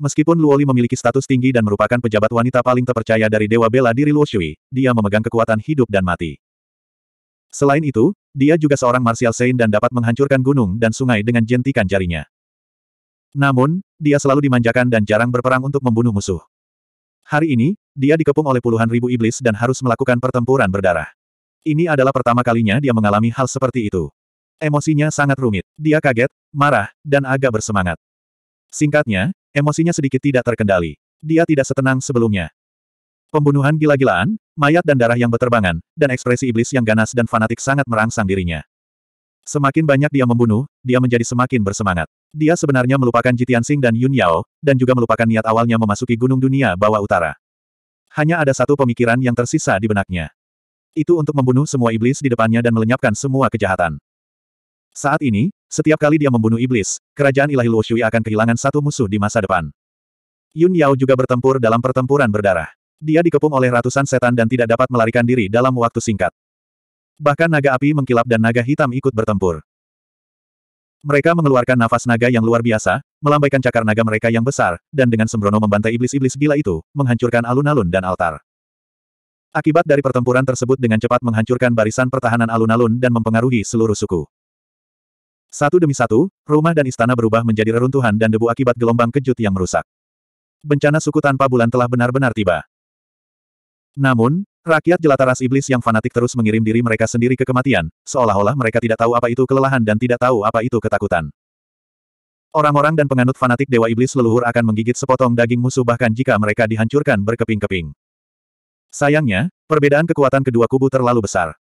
Meskipun Luoli memiliki status tinggi dan merupakan pejabat wanita paling terpercaya dari Dewa Bela Diri Luo Shui, dia memegang kekuatan hidup dan mati. Selain itu, dia juga seorang martial saint dan dapat menghancurkan gunung dan sungai dengan jentikan jarinya. Namun, dia selalu dimanjakan dan jarang berperang untuk membunuh musuh. Hari ini, dia dikepung oleh puluhan ribu iblis dan harus melakukan pertempuran berdarah. Ini adalah pertama kalinya dia mengalami hal seperti itu. Emosinya sangat rumit. Dia kaget, marah, dan agak bersemangat. Singkatnya, Emosinya sedikit tidak terkendali. Dia tidak setenang sebelumnya. Pembunuhan gila-gilaan, mayat dan darah yang berterbangan, dan ekspresi iblis yang ganas dan fanatik sangat merangsang dirinya. Semakin banyak dia membunuh, dia menjadi semakin bersemangat. Dia sebenarnya melupakan Jitian Sing dan Yun Yao, dan juga melupakan niat awalnya memasuki Gunung Dunia Bawah Utara. Hanya ada satu pemikiran yang tersisa di benaknya. Itu untuk membunuh semua iblis di depannya dan melenyapkan semua kejahatan. Saat ini, setiap kali dia membunuh iblis, kerajaan ilahi Luo akan kehilangan satu musuh di masa depan. Yun Yao juga bertempur dalam pertempuran berdarah. Dia dikepung oleh ratusan setan dan tidak dapat melarikan diri dalam waktu singkat. Bahkan naga api mengkilap dan naga hitam ikut bertempur. Mereka mengeluarkan nafas naga yang luar biasa, melambaikan cakar naga mereka yang besar, dan dengan sembrono membantai iblis-iblis gila itu, menghancurkan alun-alun dan altar. Akibat dari pertempuran tersebut dengan cepat menghancurkan barisan pertahanan alun-alun dan mempengaruhi seluruh suku. Satu demi satu, rumah dan istana berubah menjadi reruntuhan dan debu akibat gelombang kejut yang merusak. Bencana suku tanpa bulan telah benar-benar tiba. Namun, rakyat jelata ras iblis yang fanatik terus mengirim diri mereka sendiri ke kematian, seolah-olah mereka tidak tahu apa itu kelelahan dan tidak tahu apa itu ketakutan. Orang-orang dan penganut fanatik Dewa Iblis leluhur akan menggigit sepotong daging musuh bahkan jika mereka dihancurkan berkeping-keping. Sayangnya, perbedaan kekuatan kedua kubu terlalu besar.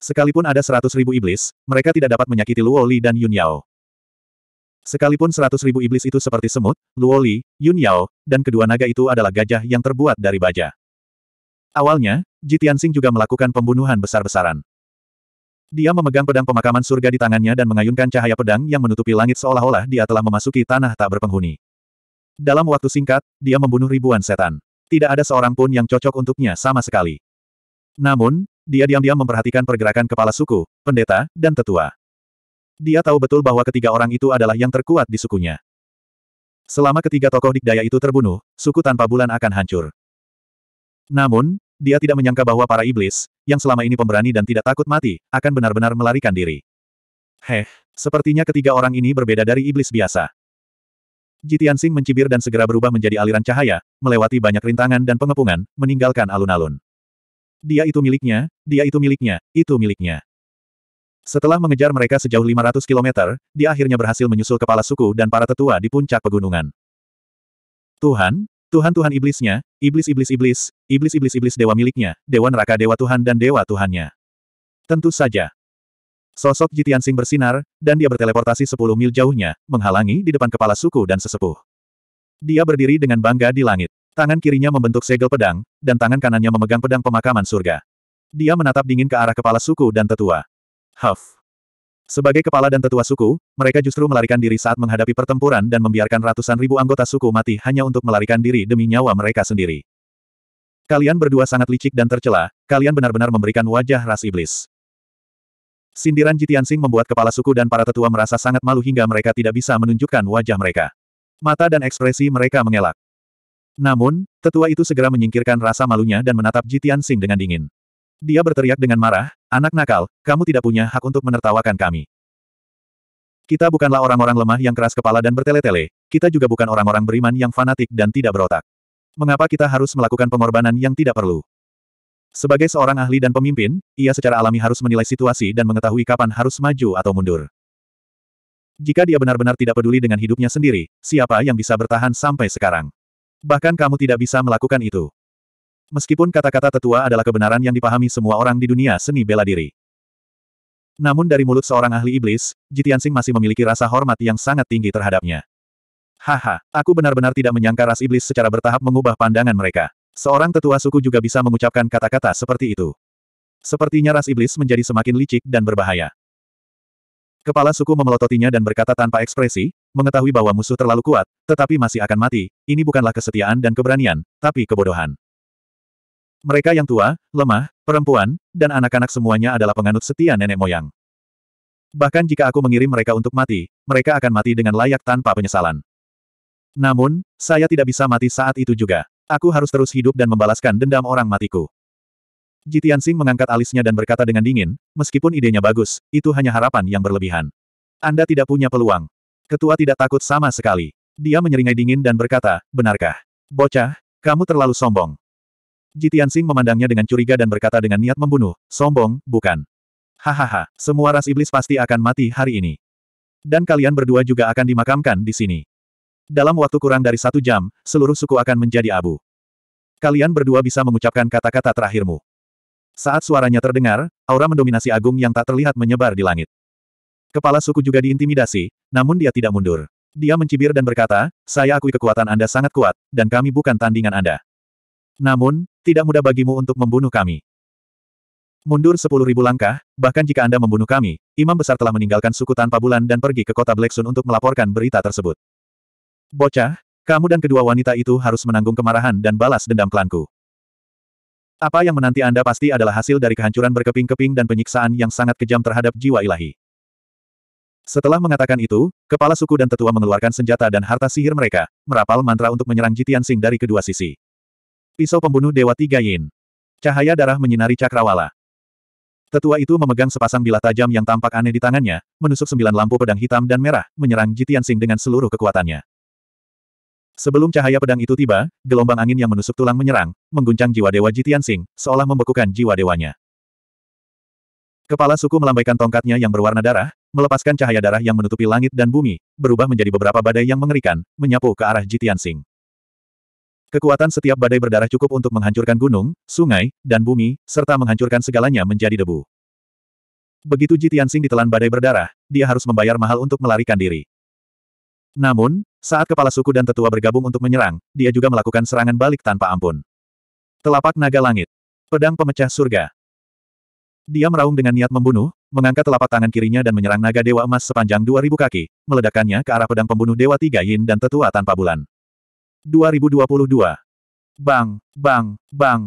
Sekalipun ada seratus ribu iblis, mereka tidak dapat menyakiti Luo Li dan Yun Yao. Sekalipun seratus ribu iblis itu seperti semut, Luo Li, Yun Yao, dan kedua naga itu adalah gajah yang terbuat dari baja. Awalnya, Ji Tianxing juga melakukan pembunuhan besar-besaran. Dia memegang pedang pemakaman surga di tangannya dan mengayunkan cahaya pedang yang menutupi langit seolah-olah dia telah memasuki tanah tak berpenghuni. Dalam waktu singkat, dia membunuh ribuan setan. Tidak ada seorang pun yang cocok untuknya sama sekali. Namun, dia diam-diam memperhatikan pergerakan kepala suku, pendeta, dan tetua. Dia tahu betul bahwa ketiga orang itu adalah yang terkuat di sukunya. Selama ketiga tokoh dikdaya itu terbunuh, suku tanpa bulan akan hancur. Namun, dia tidak menyangka bahwa para iblis, yang selama ini pemberani dan tidak takut mati, akan benar-benar melarikan diri. Heh, sepertinya ketiga orang ini berbeda dari iblis biasa. Jitian Sing mencibir dan segera berubah menjadi aliran cahaya, melewati banyak rintangan dan pengepungan, meninggalkan alun-alun. Dia itu miliknya, dia itu miliknya, itu miliknya. Setelah mengejar mereka sejauh 500 km, dia akhirnya berhasil menyusul kepala suku dan para tetua di puncak pegunungan. Tuhan, Tuhan-Tuhan iblisnya, iblis-iblis-iblis, iblis-iblis-iblis dewa miliknya, dewa neraka dewa Tuhan dan dewa Tuhannya. Tentu saja. Sosok Jitian Sing bersinar, dan dia berteleportasi 10 mil jauhnya, menghalangi di depan kepala suku dan sesepuh. Dia berdiri dengan bangga di langit. Tangan kirinya membentuk segel pedang, dan tangan kanannya memegang pedang pemakaman surga. Dia menatap dingin ke arah kepala suku dan tetua. Huff. Sebagai kepala dan tetua suku, mereka justru melarikan diri saat menghadapi pertempuran dan membiarkan ratusan ribu anggota suku mati hanya untuk melarikan diri demi nyawa mereka sendiri. Kalian berdua sangat licik dan tercela, kalian benar-benar memberikan wajah ras iblis. Sindiran Jitian Jitiansing membuat kepala suku dan para tetua merasa sangat malu hingga mereka tidak bisa menunjukkan wajah mereka. Mata dan ekspresi mereka mengelak. Namun, tetua itu segera menyingkirkan rasa malunya dan menatap Jitian Sing dengan dingin. Dia berteriak dengan marah, anak nakal, kamu tidak punya hak untuk menertawakan kami. Kita bukanlah orang-orang lemah yang keras kepala dan bertele-tele, kita juga bukan orang-orang beriman yang fanatik dan tidak berotak. Mengapa kita harus melakukan pengorbanan yang tidak perlu? Sebagai seorang ahli dan pemimpin, ia secara alami harus menilai situasi dan mengetahui kapan harus maju atau mundur. Jika dia benar-benar tidak peduli dengan hidupnya sendiri, siapa yang bisa bertahan sampai sekarang? Bahkan kamu tidak bisa melakukan itu. Meskipun kata-kata tetua adalah kebenaran yang dipahami semua orang di dunia seni bela diri. Namun dari mulut seorang ahli iblis, Jitiansing masih memiliki rasa hormat yang sangat tinggi terhadapnya. Haha, aku benar-benar tidak menyangka ras iblis secara bertahap mengubah pandangan mereka. Seorang tetua suku juga bisa mengucapkan kata-kata seperti itu. Sepertinya ras iblis menjadi semakin licik dan berbahaya. Kepala suku memelototinya dan berkata tanpa ekspresi, mengetahui bahwa musuh terlalu kuat, tetapi masih akan mati, ini bukanlah kesetiaan dan keberanian, tapi kebodohan. Mereka yang tua, lemah, perempuan, dan anak-anak semuanya adalah penganut setia nenek moyang. Bahkan jika aku mengirim mereka untuk mati, mereka akan mati dengan layak tanpa penyesalan. Namun, saya tidak bisa mati saat itu juga. Aku harus terus hidup dan membalaskan dendam orang matiku. Jitian Sing mengangkat alisnya dan berkata dengan dingin, meskipun idenya bagus, itu hanya harapan yang berlebihan. Anda tidak punya peluang. Ketua tidak takut sama sekali. Dia menyeringai dingin dan berkata, benarkah? Bocah, kamu terlalu sombong. Jitian Sing memandangnya dengan curiga dan berkata dengan niat membunuh, sombong, bukan. Hahaha, semua ras iblis pasti akan mati hari ini. Dan kalian berdua juga akan dimakamkan di sini. Dalam waktu kurang dari satu jam, seluruh suku akan menjadi abu. Kalian berdua bisa mengucapkan kata-kata terakhirmu. Saat suaranya terdengar, aura mendominasi agung yang tak terlihat menyebar di langit. Kepala suku juga diintimidasi, namun dia tidak mundur. Dia mencibir dan berkata, saya akui kekuatan Anda sangat kuat, dan kami bukan tandingan Anda. Namun, tidak mudah bagimu untuk membunuh kami. Mundur sepuluh ribu langkah, bahkan jika Anda membunuh kami, Imam Besar telah meninggalkan suku tanpa bulan dan pergi ke kota Blacksun untuk melaporkan berita tersebut. Bocah, kamu dan kedua wanita itu harus menanggung kemarahan dan balas dendam klanku. Apa yang menanti Anda pasti adalah hasil dari kehancuran berkeping-keping dan penyiksaan yang sangat kejam terhadap jiwa ilahi. Setelah mengatakan itu, kepala suku dan tetua mengeluarkan senjata dan harta sihir mereka, merapal mantra untuk menyerang Jitian Sing dari kedua sisi. Pisau pembunuh Dewa Tiga Yin. Cahaya darah menyinari cakrawala. Tetua itu memegang sepasang bilah tajam yang tampak aneh di tangannya, menusuk sembilan lampu pedang hitam dan merah, menyerang Jitian Sing dengan seluruh kekuatannya. Sebelum cahaya pedang itu tiba, gelombang angin yang menusuk tulang menyerang, mengguncang jiwa Dewa Jitian Jitiansing, seolah membekukan jiwa dewanya. Kepala suku melambaikan tongkatnya yang berwarna darah, melepaskan cahaya darah yang menutupi langit dan bumi, berubah menjadi beberapa badai yang mengerikan, menyapu ke arah Jitian Jitiansing. Kekuatan setiap badai berdarah cukup untuk menghancurkan gunung, sungai, dan bumi, serta menghancurkan segalanya menjadi debu. Begitu Jitian Jitiansing ditelan badai berdarah, dia harus membayar mahal untuk melarikan diri. Namun, saat kepala suku dan tetua bergabung untuk menyerang, dia juga melakukan serangan balik tanpa ampun. Telapak naga langit. Pedang pemecah surga. Dia meraung dengan niat membunuh, mengangkat telapak tangan kirinya dan menyerang naga dewa emas sepanjang 2000 kaki, meledakkannya ke arah pedang pembunuh dewa tiga yin dan tetua tanpa bulan. 2022. Bang, bang, bang.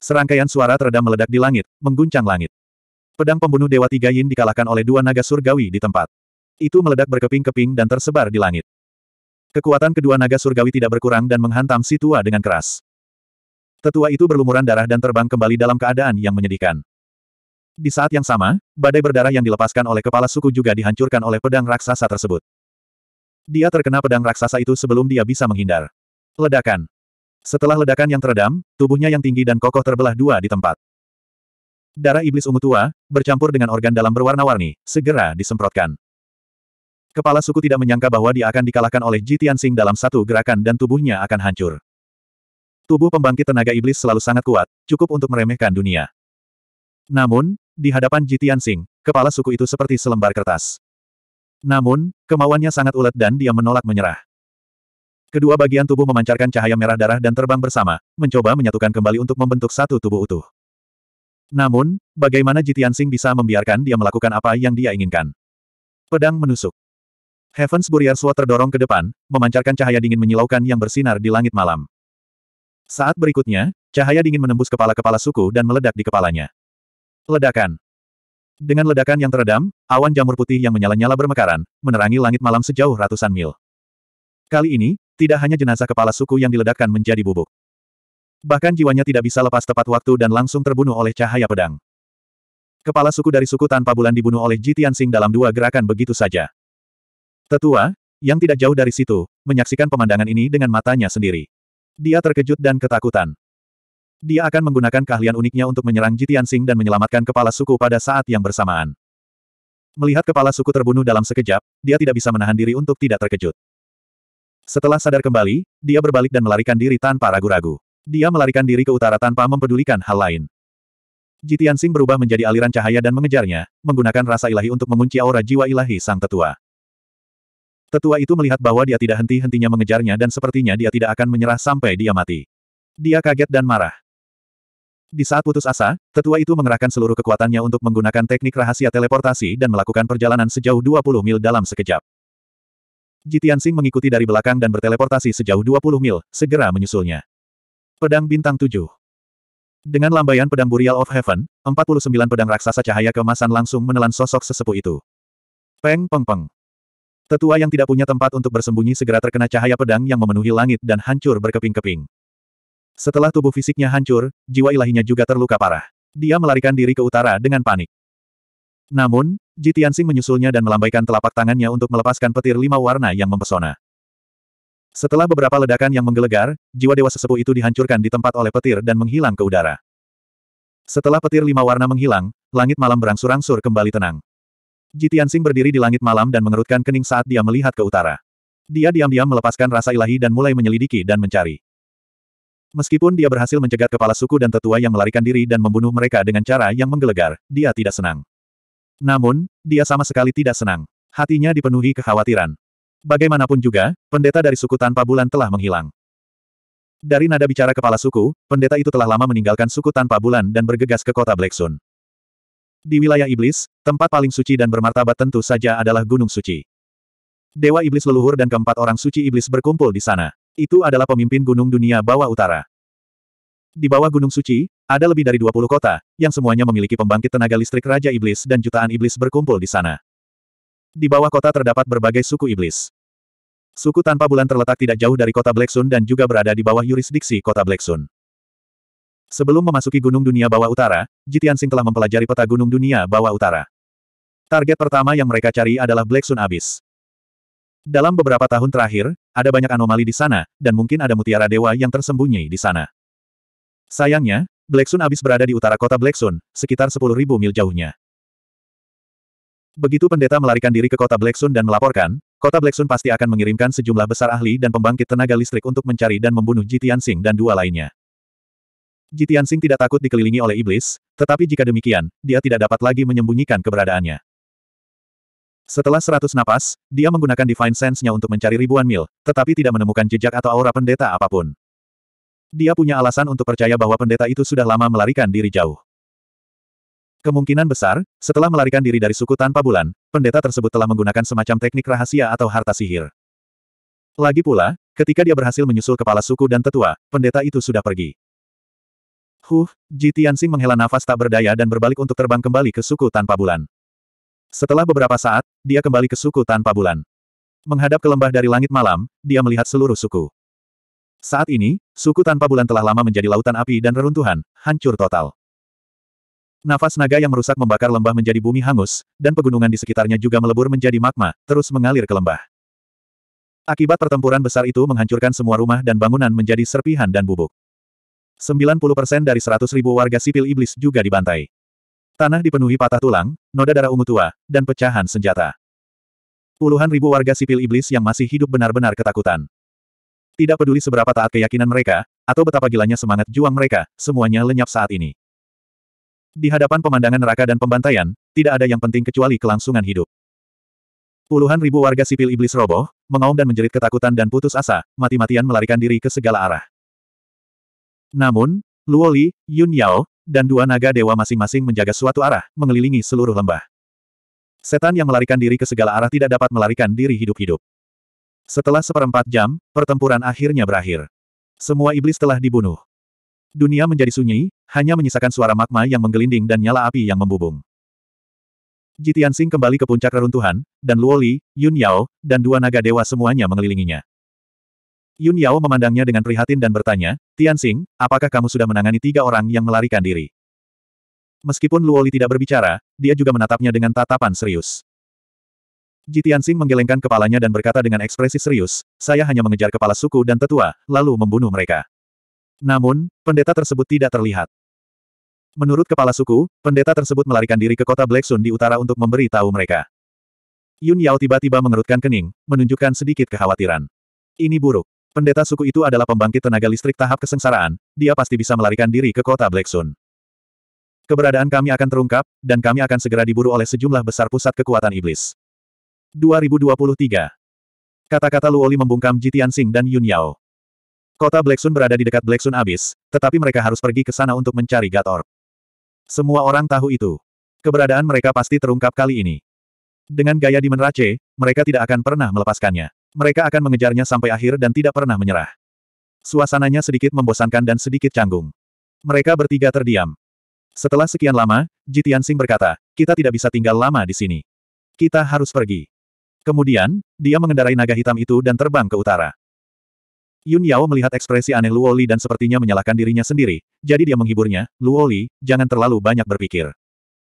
Serangkaian suara teredam meledak di langit, mengguncang langit. Pedang pembunuh dewa tiga yin dikalahkan oleh dua naga surgawi di tempat. Itu meledak berkeping-keping dan tersebar di langit. Kekuatan kedua naga surgawi tidak berkurang dan menghantam si tua dengan keras. Tetua itu berlumuran darah dan terbang kembali dalam keadaan yang menyedihkan. Di saat yang sama, badai berdarah yang dilepaskan oleh kepala suku juga dihancurkan oleh pedang raksasa tersebut. Dia terkena pedang raksasa itu sebelum dia bisa menghindar. Ledakan. Setelah ledakan yang teredam, tubuhnya yang tinggi dan kokoh terbelah dua di tempat. Darah iblis ungu tua, bercampur dengan organ dalam berwarna-warni, segera disemprotkan. Kepala suku tidak menyangka bahwa dia akan dikalahkan oleh Ji Tianxing dalam satu gerakan dan tubuhnya akan hancur. Tubuh pembangkit tenaga iblis selalu sangat kuat, cukup untuk meremehkan dunia. Namun, di hadapan Ji Tianxing, kepala suku itu seperti selembar kertas. Namun, kemauannya sangat ulet dan dia menolak menyerah. Kedua bagian tubuh memancarkan cahaya merah darah dan terbang bersama, mencoba menyatukan kembali untuk membentuk satu tubuh utuh. Namun, bagaimana Jitian Sing bisa membiarkan dia melakukan apa yang dia inginkan? Pedang menusuk. Heavens Burial Sword terdorong ke depan, memancarkan cahaya dingin menyilaukan yang bersinar di langit malam. Saat berikutnya, cahaya dingin menembus kepala-kepala suku dan meledak di kepalanya. Ledakan. Dengan ledakan yang teredam, awan jamur putih yang menyala-nyala bermekaran, menerangi langit malam sejauh ratusan mil. Kali ini, tidak hanya jenazah kepala suku yang diledakkan menjadi bubuk. Bahkan jiwanya tidak bisa lepas tepat waktu dan langsung terbunuh oleh cahaya pedang. Kepala suku dari suku tanpa bulan dibunuh oleh Jitian Tianxing dalam dua gerakan begitu saja. Tetua, yang tidak jauh dari situ, menyaksikan pemandangan ini dengan matanya sendiri. Dia terkejut dan ketakutan. Dia akan menggunakan keahlian uniknya untuk menyerang Jitian Sing dan menyelamatkan kepala suku pada saat yang bersamaan. Melihat kepala suku terbunuh dalam sekejap, dia tidak bisa menahan diri untuk tidak terkejut. Setelah sadar kembali, dia berbalik dan melarikan diri tanpa ragu-ragu. Dia melarikan diri ke utara tanpa mempedulikan hal lain. Jitian Sing berubah menjadi aliran cahaya dan mengejarnya, menggunakan rasa ilahi untuk mengunci aura jiwa ilahi sang tetua. Tetua itu melihat bahwa dia tidak henti-hentinya mengejarnya dan sepertinya dia tidak akan menyerah sampai dia mati. Dia kaget dan marah. Di saat putus asa, tetua itu mengerahkan seluruh kekuatannya untuk menggunakan teknik rahasia teleportasi dan melakukan perjalanan sejauh 20 mil dalam sekejap. Jitian Sing mengikuti dari belakang dan berteleportasi sejauh 20 mil, segera menyusulnya. Pedang Bintang 7 Dengan lambaian pedang Burial of Heaven, 49 pedang raksasa cahaya kemasan langsung menelan sosok sesepuh itu. Peng peng peng. Tetua yang tidak punya tempat untuk bersembunyi segera terkena cahaya pedang yang memenuhi langit dan hancur berkeping-keping. Setelah tubuh fisiknya hancur, jiwa ilahinya juga terluka parah. Dia melarikan diri ke utara dengan panik. Namun, Jitiansing menyusulnya dan melambaikan telapak tangannya untuk melepaskan petir lima warna yang mempesona. Setelah beberapa ledakan yang menggelegar, jiwa dewa sesepuh itu dihancurkan di tempat oleh petir dan menghilang ke udara. Setelah petir lima warna menghilang, langit malam berangsur-angsur kembali tenang. Jitian Sing berdiri di langit malam dan mengerutkan kening saat dia melihat ke utara. Dia diam-diam melepaskan rasa ilahi dan mulai menyelidiki dan mencari. Meskipun dia berhasil mencegat kepala suku dan tetua yang melarikan diri dan membunuh mereka dengan cara yang menggelegar, dia tidak senang. Namun, dia sama sekali tidak senang. Hatinya dipenuhi kekhawatiran. Bagaimanapun juga, pendeta dari suku tanpa bulan telah menghilang. Dari nada bicara kepala suku, pendeta itu telah lama meninggalkan suku tanpa bulan dan bergegas ke kota Black Sun. Di wilayah iblis, tempat paling suci dan bermartabat tentu saja adalah Gunung Suci. Dewa Iblis leluhur dan keempat orang suci iblis berkumpul di sana. Itu adalah pemimpin gunung dunia bawah utara. Di bawah Gunung Suci, ada lebih dari 20 kota, yang semuanya memiliki pembangkit tenaga listrik Raja Iblis dan jutaan iblis berkumpul di sana. Di bawah kota terdapat berbagai suku iblis. Suku tanpa bulan terletak tidak jauh dari kota Black Sun dan juga berada di bawah yurisdiksi kota Black Sun. Sebelum memasuki Gunung Dunia Bawah Utara, Jitian Sing telah mempelajari peta Gunung Dunia Bawah Utara. Target pertama yang mereka cari adalah Black Sun Abyss. Dalam beberapa tahun terakhir, ada banyak anomali di sana, dan mungkin ada mutiara dewa yang tersembunyi di sana. Sayangnya, Black Sun Abyss berada di utara kota Black Sun, sekitar 10.000 mil jauhnya. Begitu pendeta melarikan diri ke kota Black Sun dan melaporkan, kota Black Sun pasti akan mengirimkan sejumlah besar ahli dan pembangkit tenaga listrik untuk mencari dan membunuh Jitian Sing dan dua lainnya. Jitian Sing tidak takut dikelilingi oleh iblis, tetapi jika demikian, dia tidak dapat lagi menyembunyikan keberadaannya. Setelah seratus napas, dia menggunakan Divine Sense-nya untuk mencari ribuan mil, tetapi tidak menemukan jejak atau aura pendeta apapun. Dia punya alasan untuk percaya bahwa pendeta itu sudah lama melarikan diri jauh. Kemungkinan besar, setelah melarikan diri dari suku tanpa bulan, pendeta tersebut telah menggunakan semacam teknik rahasia atau harta sihir. Lagi pula, ketika dia berhasil menyusul kepala suku dan tetua, pendeta itu sudah pergi. Huh, Ji Tianxing menghela nafas tak berdaya dan berbalik untuk terbang kembali ke suku tanpa bulan. Setelah beberapa saat, dia kembali ke suku tanpa bulan. Menghadap ke lembah dari langit malam, dia melihat seluruh suku. Saat ini, suku tanpa bulan telah lama menjadi lautan api dan reruntuhan, hancur total. Nafas naga yang merusak membakar lembah menjadi bumi hangus, dan pegunungan di sekitarnya juga melebur menjadi magma, terus mengalir ke lembah. Akibat pertempuran besar itu menghancurkan semua rumah dan bangunan menjadi serpihan dan bubuk. 90% dari seratus ribu warga sipil iblis juga dibantai. Tanah dipenuhi patah tulang, noda darah ungu tua, dan pecahan senjata. Puluhan ribu warga sipil iblis yang masih hidup benar-benar ketakutan. Tidak peduli seberapa taat keyakinan mereka, atau betapa gilanya semangat juang mereka, semuanya lenyap saat ini. Di hadapan pemandangan neraka dan pembantaian, tidak ada yang penting kecuali kelangsungan hidup. Puluhan ribu warga sipil iblis roboh, mengaum dan menjerit ketakutan dan putus asa, mati-matian melarikan diri ke segala arah. Namun, Luo Li, Yun Yao, dan dua naga dewa masing-masing menjaga suatu arah, mengelilingi seluruh lembah. Setan yang melarikan diri ke segala arah tidak dapat melarikan diri hidup-hidup. Setelah seperempat jam, pertempuran akhirnya berakhir. Semua iblis telah dibunuh. Dunia menjadi sunyi, hanya menyisakan suara magma yang menggelinding dan nyala api yang membubung. Jitian Sing kembali ke puncak reruntuhan, dan Luo Li, Yun Yao, dan dua naga dewa semuanya mengelilinginya. Yun Yao memandangnya dengan prihatin dan bertanya, Tianxing, apakah kamu sudah menangani tiga orang yang melarikan diri? Meskipun Luoli tidak berbicara, dia juga menatapnya dengan tatapan serius. Jitiansing menggelengkan kepalanya dan berkata dengan ekspresi serius, saya hanya mengejar kepala suku dan tetua, lalu membunuh mereka. Namun, pendeta tersebut tidak terlihat. Menurut kepala suku, pendeta tersebut melarikan diri ke kota Black Sun di utara untuk memberi tahu mereka. Yun Yao tiba-tiba mengerutkan kening, menunjukkan sedikit kekhawatiran. Ini buruk. Pendeta suku itu adalah pembangkit tenaga listrik tahap kesengsaraan, dia pasti bisa melarikan diri ke kota Black Sun. Keberadaan kami akan terungkap, dan kami akan segera diburu oleh sejumlah besar pusat kekuatan iblis. 2023 Kata-kata Luoli membungkam Jitian Sing dan Yun Yao. Kota Black Sun berada di dekat Black Sun Abyss, tetapi mereka harus pergi ke sana untuk mencari Gator. Semua orang tahu itu. Keberadaan mereka pasti terungkap kali ini. Dengan gaya di Dimenrace, mereka tidak akan pernah melepaskannya. Mereka akan mengejarnya sampai akhir dan tidak pernah menyerah. Suasananya sedikit membosankan dan sedikit canggung. Mereka bertiga terdiam. Setelah sekian lama, Jitian Sing berkata, kita tidak bisa tinggal lama di sini. Kita harus pergi. Kemudian, dia mengendarai naga hitam itu dan terbang ke utara. Yun Yao melihat ekspresi aneh Luo Li dan sepertinya menyalahkan dirinya sendiri, jadi dia menghiburnya, Luo Li, jangan terlalu banyak berpikir.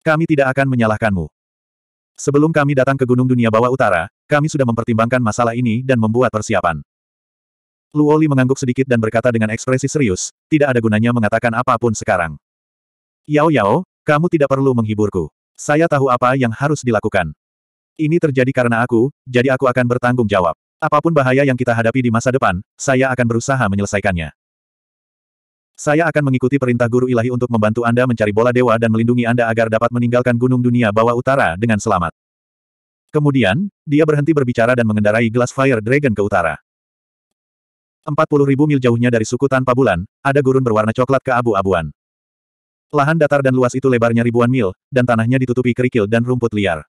Kami tidak akan menyalahkanmu. Sebelum kami datang ke Gunung Dunia Bawah Utara, kami sudah mempertimbangkan masalah ini dan membuat persiapan. Luoli mengangguk sedikit dan berkata dengan ekspresi serius, tidak ada gunanya mengatakan apapun sekarang. Yao Yao, kamu tidak perlu menghiburku. Saya tahu apa yang harus dilakukan. Ini terjadi karena aku, jadi aku akan bertanggung jawab. Apapun bahaya yang kita hadapi di masa depan, saya akan berusaha menyelesaikannya. Saya akan mengikuti perintah guru ilahi untuk membantu Anda mencari bola dewa dan melindungi Anda agar dapat meninggalkan gunung dunia bawah utara dengan selamat. Kemudian, dia berhenti berbicara dan mengendarai gelas Fire Dragon ke utara. 40.000 mil jauhnya dari suku tanpa bulan, ada gurun berwarna coklat ke abu abuan Lahan datar dan luas itu lebarnya ribuan mil, dan tanahnya ditutupi kerikil dan rumput liar.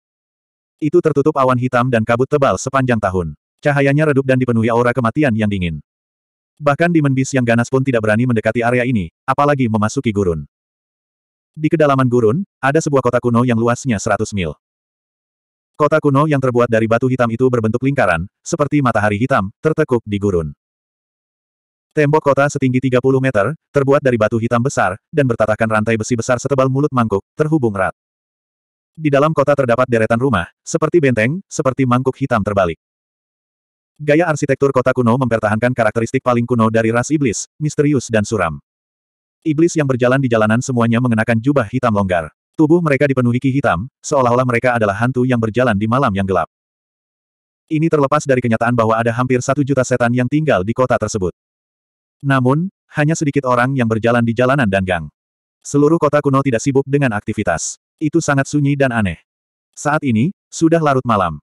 Itu tertutup awan hitam dan kabut tebal sepanjang tahun. Cahayanya redup dan dipenuhi aura kematian yang dingin. Bahkan di Beast yang ganas pun tidak berani mendekati area ini, apalagi memasuki gurun. Di kedalaman gurun, ada sebuah kota kuno yang luasnya 100 mil. Kota kuno yang terbuat dari batu hitam itu berbentuk lingkaran, seperti matahari hitam, tertekuk di gurun. Tembok kota setinggi 30 meter, terbuat dari batu hitam besar, dan bertatakan rantai besi besar setebal mulut mangkuk, terhubung erat. Di dalam kota terdapat deretan rumah, seperti benteng, seperti mangkuk hitam terbalik. Gaya arsitektur kota kuno mempertahankan karakteristik paling kuno dari ras iblis, misterius dan suram. Iblis yang berjalan di jalanan semuanya mengenakan jubah hitam longgar. Tubuh mereka dipenuhi ki hitam, seolah-olah mereka adalah hantu yang berjalan di malam yang gelap. Ini terlepas dari kenyataan bahwa ada hampir satu juta setan yang tinggal di kota tersebut. Namun, hanya sedikit orang yang berjalan di jalanan dan gang. Seluruh kota kuno tidak sibuk dengan aktivitas. Itu sangat sunyi dan aneh. Saat ini, sudah larut malam.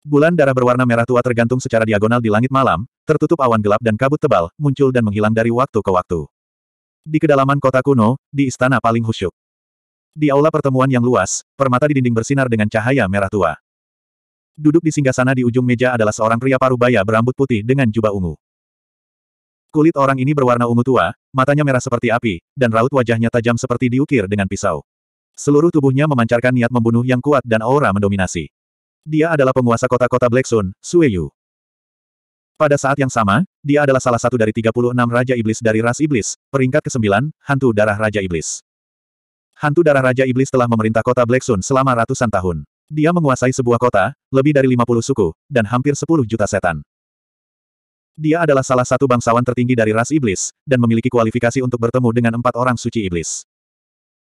Bulan darah berwarna merah tua tergantung secara diagonal di langit malam, tertutup awan gelap dan kabut tebal, muncul dan menghilang dari waktu ke waktu. Di kedalaman kota kuno, di istana paling khusyuk. Di aula pertemuan yang luas, permata di dinding bersinar dengan cahaya merah tua. Duduk di singgasana di ujung meja adalah seorang pria parubaya berambut putih dengan jubah ungu. Kulit orang ini berwarna ungu tua, matanya merah seperti api, dan raut wajahnya tajam seperti diukir dengan pisau. Seluruh tubuhnya memancarkan niat membunuh yang kuat dan aura mendominasi. Dia adalah penguasa kota-kota Black Sun, Sueyu. Pada saat yang sama, dia adalah salah satu dari 36 Raja Iblis dari ras Iblis, peringkat ke-9, Hantu Darah Raja Iblis. Hantu Darah Raja Iblis telah memerintah kota Black Sun selama ratusan tahun. Dia menguasai sebuah kota, lebih dari 50 suku, dan hampir 10 juta setan. Dia adalah salah satu bangsawan tertinggi dari ras Iblis, dan memiliki kualifikasi untuk bertemu dengan empat orang suci Iblis.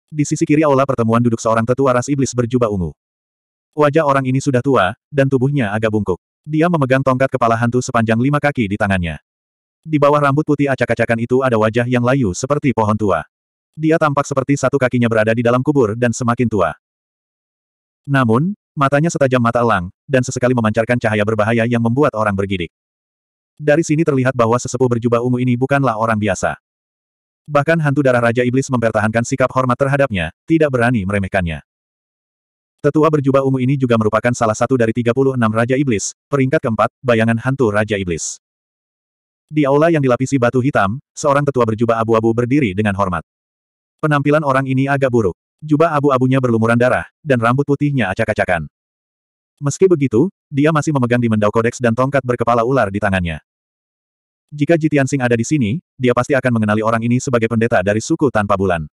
Di sisi kiri aula pertemuan duduk seorang tetua ras Iblis berjubah ungu. Wajah orang ini sudah tua, dan tubuhnya agak bungkuk. Dia memegang tongkat kepala hantu sepanjang lima kaki di tangannya. Di bawah rambut putih acak-acakan itu ada wajah yang layu seperti pohon tua. Dia tampak seperti satu kakinya berada di dalam kubur dan semakin tua. Namun, matanya setajam mata elang, dan sesekali memancarkan cahaya berbahaya yang membuat orang bergidik. Dari sini terlihat bahwa sesepuh berjubah ungu ini bukanlah orang biasa. Bahkan hantu darah Raja Iblis mempertahankan sikap hormat terhadapnya, tidak berani meremehkannya. Tetua berjubah ungu ini juga merupakan salah satu dari 36 Raja Iblis, peringkat keempat, bayangan hantu Raja Iblis. Di aula yang dilapisi batu hitam, seorang tetua berjubah abu-abu berdiri dengan hormat. Penampilan orang ini agak buruk. Jubah abu-abunya berlumuran darah, dan rambut putihnya acak-acakan. Meski begitu, dia masih memegang dimendau kodeks dan tongkat berkepala ular di tangannya. Jika Jitian Sing ada di sini, dia pasti akan mengenali orang ini sebagai pendeta dari suku tanpa bulan.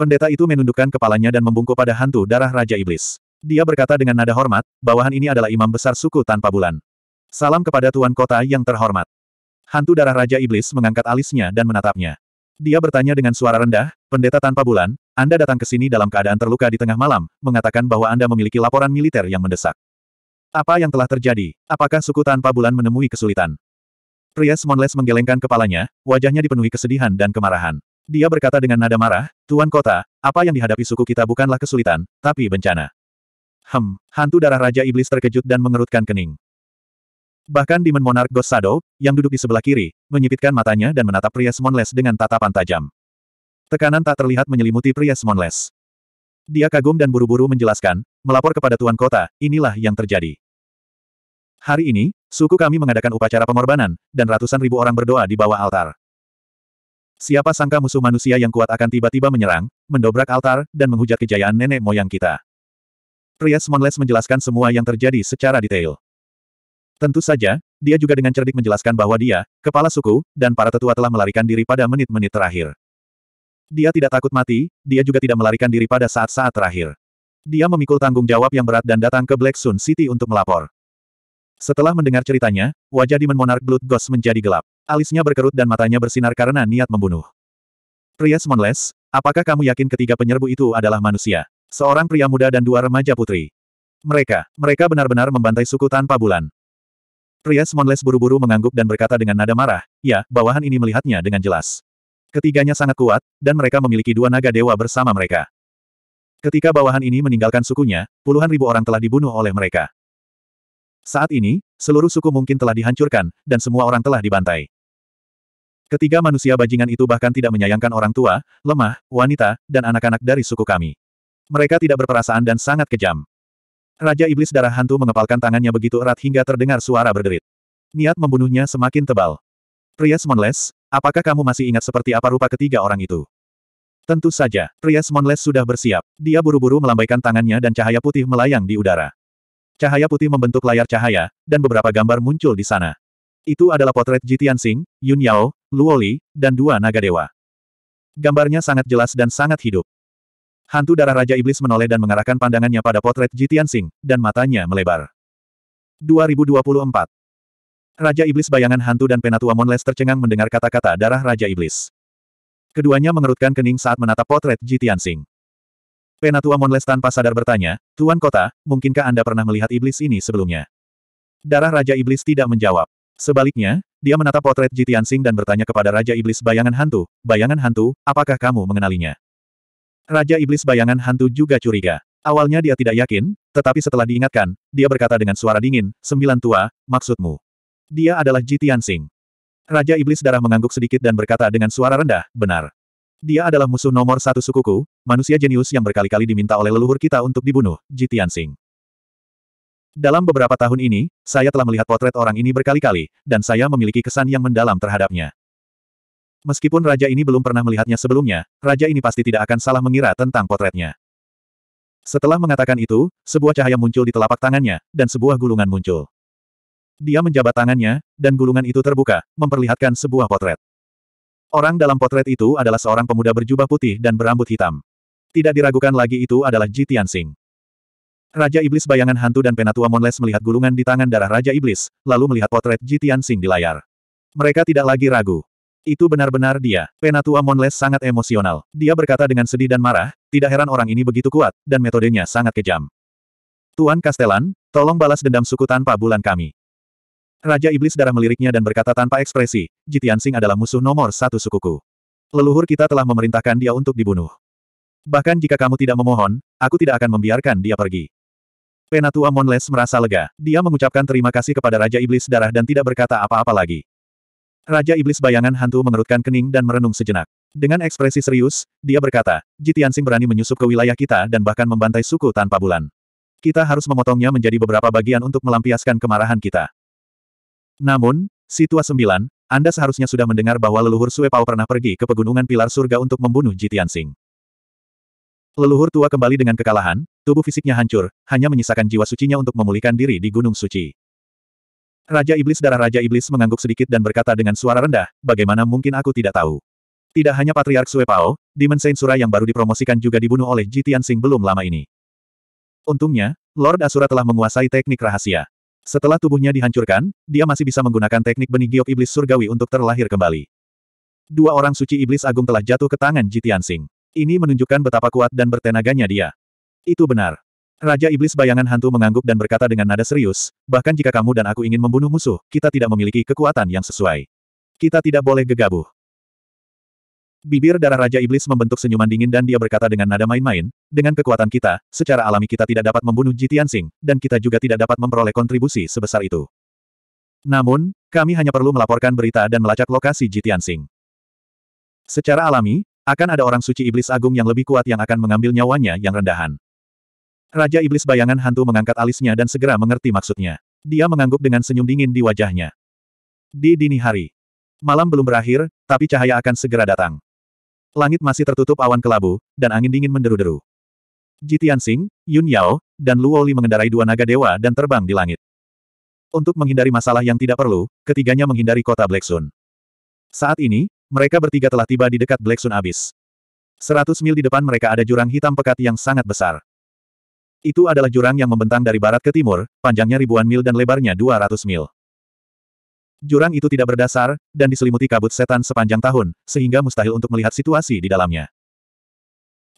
Pendeta itu menundukkan kepalanya dan membungkuk pada hantu darah Raja Iblis. Dia berkata dengan nada hormat, bawahan ini adalah imam besar suku tanpa bulan. Salam kepada Tuan Kota yang terhormat. Hantu darah Raja Iblis mengangkat alisnya dan menatapnya. Dia bertanya dengan suara rendah, pendeta tanpa bulan, Anda datang ke sini dalam keadaan terluka di tengah malam, mengatakan bahwa Anda memiliki laporan militer yang mendesak. Apa yang telah terjadi? Apakah suku tanpa bulan menemui kesulitan? Pria Monles menggelengkan kepalanya, wajahnya dipenuhi kesedihan dan kemarahan. Dia berkata dengan nada marah, Tuan Kota, apa yang dihadapi suku kita bukanlah kesulitan, tapi bencana. Hem, hantu darah Raja Iblis terkejut dan mengerutkan kening. Bahkan Demon Monarch Ghost Shadow, yang duduk di sebelah kiri, menyipitkan matanya dan menatap pria Smonless dengan tatapan tajam. Tekanan tak terlihat menyelimuti pria Smonless. Dia kagum dan buru-buru menjelaskan, melapor kepada Tuan Kota, inilah yang terjadi. Hari ini, suku kami mengadakan upacara pengorbanan, dan ratusan ribu orang berdoa di bawah altar. Siapa sangka musuh manusia yang kuat akan tiba-tiba menyerang, mendobrak altar, dan menghujat kejayaan nenek moyang kita. Pria Monles menjelaskan semua yang terjadi secara detail. Tentu saja, dia juga dengan cerdik menjelaskan bahwa dia, kepala suku, dan para tetua telah melarikan diri pada menit-menit terakhir. Dia tidak takut mati, dia juga tidak melarikan diri pada saat-saat terakhir. Dia memikul tanggung jawab yang berat dan datang ke Black Sun City untuk melapor. Setelah mendengar ceritanya, wajah Demon Monarch Blood Ghost menjadi gelap. Alisnya berkerut dan matanya bersinar karena niat membunuh. Pria Smonless, apakah kamu yakin ketiga penyerbu itu adalah manusia? Seorang pria muda dan dua remaja putri. Mereka, mereka benar-benar membantai suku tanpa bulan. Pria Smonless buru-buru mengangguk dan berkata dengan nada marah, ya, bawahan ini melihatnya dengan jelas. Ketiganya sangat kuat, dan mereka memiliki dua naga dewa bersama mereka. Ketika bawahan ini meninggalkan sukunya, puluhan ribu orang telah dibunuh oleh mereka. Saat ini, seluruh suku mungkin telah dihancurkan, dan semua orang telah dibantai. Ketiga manusia bajingan itu bahkan tidak menyayangkan orang tua, lemah, wanita, dan anak-anak dari suku kami. Mereka tidak berperasaan dan sangat kejam. Raja Iblis Darah Hantu mengepalkan tangannya begitu erat hingga terdengar suara berderit. Niat membunuhnya semakin tebal. Prias Monles, apakah kamu masih ingat seperti apa rupa ketiga orang itu? Tentu saja, Prias Monles sudah bersiap. Dia buru-buru melambaikan tangannya dan cahaya putih melayang di udara. Cahaya putih membentuk layar cahaya, dan beberapa gambar muncul di sana. Itu adalah potret Jitian Singh, Yun Yao, Luoli, dan dua naga dewa. Gambarnya sangat jelas dan sangat hidup. Hantu darah Raja Iblis menoleh dan mengarahkan pandangannya pada potret Jitian Sing, dan matanya melebar. 2024 Raja Iblis bayangan hantu dan Penatua Monles tercengang mendengar kata-kata darah Raja Iblis. Keduanya mengerutkan kening saat menatap potret Jitian Sing. Penatua Monles tanpa sadar bertanya, Tuan Kota, mungkinkah Anda pernah melihat iblis ini sebelumnya? Darah Raja Iblis tidak menjawab. Sebaliknya, dia menatap potret Ji Tianxing dan bertanya kepada Raja Iblis Bayangan Hantu, Bayangan Hantu, apakah kamu mengenalinya? Raja Iblis Bayangan Hantu juga curiga. Awalnya dia tidak yakin, tetapi setelah diingatkan, dia berkata dengan suara dingin, Sembilan tua, maksudmu. Dia adalah Ji Tianxing. Raja Iblis Darah mengangguk sedikit dan berkata dengan suara rendah, benar. Dia adalah musuh nomor satu sukuku, manusia jenius yang berkali-kali diminta oleh leluhur kita untuk dibunuh, Ji Tianxing. Dalam beberapa tahun ini, saya telah melihat potret orang ini berkali-kali, dan saya memiliki kesan yang mendalam terhadapnya. Meskipun raja ini belum pernah melihatnya sebelumnya, raja ini pasti tidak akan salah mengira tentang potretnya. Setelah mengatakan itu, sebuah cahaya muncul di telapak tangannya, dan sebuah gulungan muncul. Dia menjabat tangannya, dan gulungan itu terbuka, memperlihatkan sebuah potret. Orang dalam potret itu adalah seorang pemuda berjubah putih dan berambut hitam. Tidak diragukan lagi itu adalah Ji Tianxing. Raja Iblis bayangan hantu dan Penatua Monles melihat gulungan di tangan darah Raja Iblis, lalu melihat potret Jitian Tianxing di layar. Mereka tidak lagi ragu. Itu benar-benar dia. Penatua Monles sangat emosional. Dia berkata dengan sedih dan marah, tidak heran orang ini begitu kuat, dan metodenya sangat kejam. Tuan Castellan, tolong balas dendam suku tanpa bulan kami. Raja Iblis darah meliriknya dan berkata tanpa ekspresi, "Jitian Tianxing adalah musuh nomor satu sukuku. Leluhur kita telah memerintahkan dia untuk dibunuh. Bahkan jika kamu tidak memohon, aku tidak akan membiarkan dia pergi. Penatua Monles merasa lega. Dia mengucapkan terima kasih kepada Raja Iblis Darah dan tidak berkata apa-apa lagi. Raja Iblis Bayangan Hantu mengerutkan kening dan merenung sejenak. Dengan ekspresi serius, dia berkata, Jitiansing berani menyusup ke wilayah kita dan bahkan membantai suku tanpa bulan. Kita harus memotongnya menjadi beberapa bagian untuk melampiaskan kemarahan kita. Namun, situasi 9, Anda seharusnya sudah mendengar bahwa leluhur Sue pernah pergi ke pegunungan Pilar Surga untuk membunuh Jitiansing. Leluhur tua kembali dengan kekalahan, tubuh fisiknya hancur, hanya menyisakan jiwa sucinya untuk memulihkan diri di Gunung Suci. Raja Iblis Darah Raja Iblis mengangguk sedikit dan berkata dengan suara rendah, bagaimana mungkin aku tidak tahu. Tidak hanya Patriark Sue Pao, Demon Saint Sura yang baru dipromosikan juga dibunuh oleh Jitian Sing belum lama ini. Untungnya, Lord Asura telah menguasai teknik rahasia. Setelah tubuhnya dihancurkan, dia masih bisa menggunakan teknik benih giok iblis surgawi untuk terlahir kembali. Dua orang suci iblis agung telah jatuh ke tangan Jitian Sing. Ini menunjukkan betapa kuat dan bertenaganya dia. Itu benar. Raja Iblis Bayangan Hantu mengangguk dan berkata dengan nada serius, bahkan jika kamu dan aku ingin membunuh musuh, kita tidak memiliki kekuatan yang sesuai. Kita tidak boleh gegabah. Bibir darah Raja Iblis membentuk senyuman dingin dan dia berkata dengan nada main-main, dengan kekuatan kita, secara alami kita tidak dapat membunuh Jitian Sing, dan kita juga tidak dapat memperoleh kontribusi sebesar itu. Namun, kami hanya perlu melaporkan berita dan melacak lokasi Jitian Sing. Secara alami, akan ada orang suci iblis agung yang lebih kuat yang akan mengambil nyawanya yang rendahan. Raja iblis bayangan hantu mengangkat alisnya dan segera mengerti maksudnya. Dia mengangguk dengan senyum dingin di wajahnya. Di dini hari. Malam belum berakhir, tapi cahaya akan segera datang. Langit masih tertutup awan kelabu, dan angin dingin menderu-deru. Jitian Sing, Yun Yao, dan Luo Li mengendarai dua naga dewa dan terbang di langit. Untuk menghindari masalah yang tidak perlu, ketiganya menghindari kota Black Sun. Saat ini, mereka bertiga telah tiba di dekat Black Sun Abyss. Seratus mil di depan mereka ada jurang hitam pekat yang sangat besar. Itu adalah jurang yang membentang dari barat ke timur, panjangnya ribuan mil dan lebarnya dua ratus mil. Jurang itu tidak berdasar, dan diselimuti kabut setan sepanjang tahun, sehingga mustahil untuk melihat situasi di dalamnya.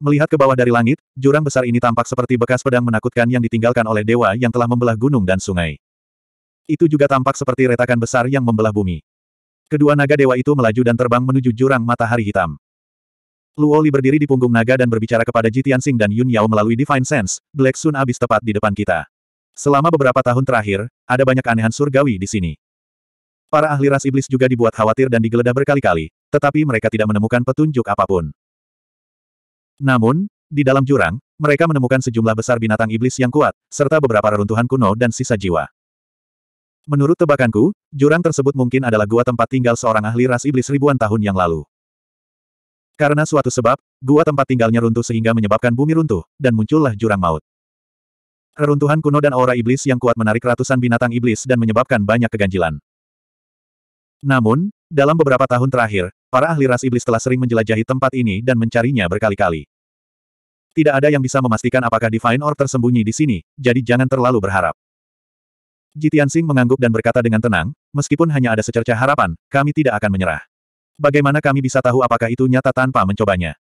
Melihat ke bawah dari langit, jurang besar ini tampak seperti bekas pedang menakutkan yang ditinggalkan oleh dewa yang telah membelah gunung dan sungai. Itu juga tampak seperti retakan besar yang membelah bumi. Kedua naga dewa itu melaju dan terbang menuju jurang matahari hitam. Luoli berdiri di punggung naga dan berbicara kepada Ji Tianxing dan Yun Yao melalui Divine Sense, Black Sun abis tepat di depan kita. Selama beberapa tahun terakhir, ada banyak anehan surgawi di sini. Para ahli ras iblis juga dibuat khawatir dan digeledah berkali-kali, tetapi mereka tidak menemukan petunjuk apapun. Namun, di dalam jurang, mereka menemukan sejumlah besar binatang iblis yang kuat, serta beberapa reruntuhan kuno dan sisa jiwa. Menurut tebakanku, jurang tersebut mungkin adalah gua tempat tinggal seorang ahli ras iblis ribuan tahun yang lalu. Karena suatu sebab, gua tempat tinggalnya runtuh sehingga menyebabkan bumi runtuh, dan muncullah jurang maut. Reruntuhan kuno dan aura iblis yang kuat menarik ratusan binatang iblis dan menyebabkan banyak keganjilan. Namun, dalam beberapa tahun terakhir, para ahli ras iblis telah sering menjelajahi tempat ini dan mencarinya berkali-kali. Tidak ada yang bisa memastikan apakah Divine Orb tersembunyi di sini, jadi jangan terlalu berharap. Jitian Sing mengangguk dan berkata dengan tenang, meskipun hanya ada secerca harapan, kami tidak akan menyerah. Bagaimana kami bisa tahu apakah itu nyata tanpa mencobanya?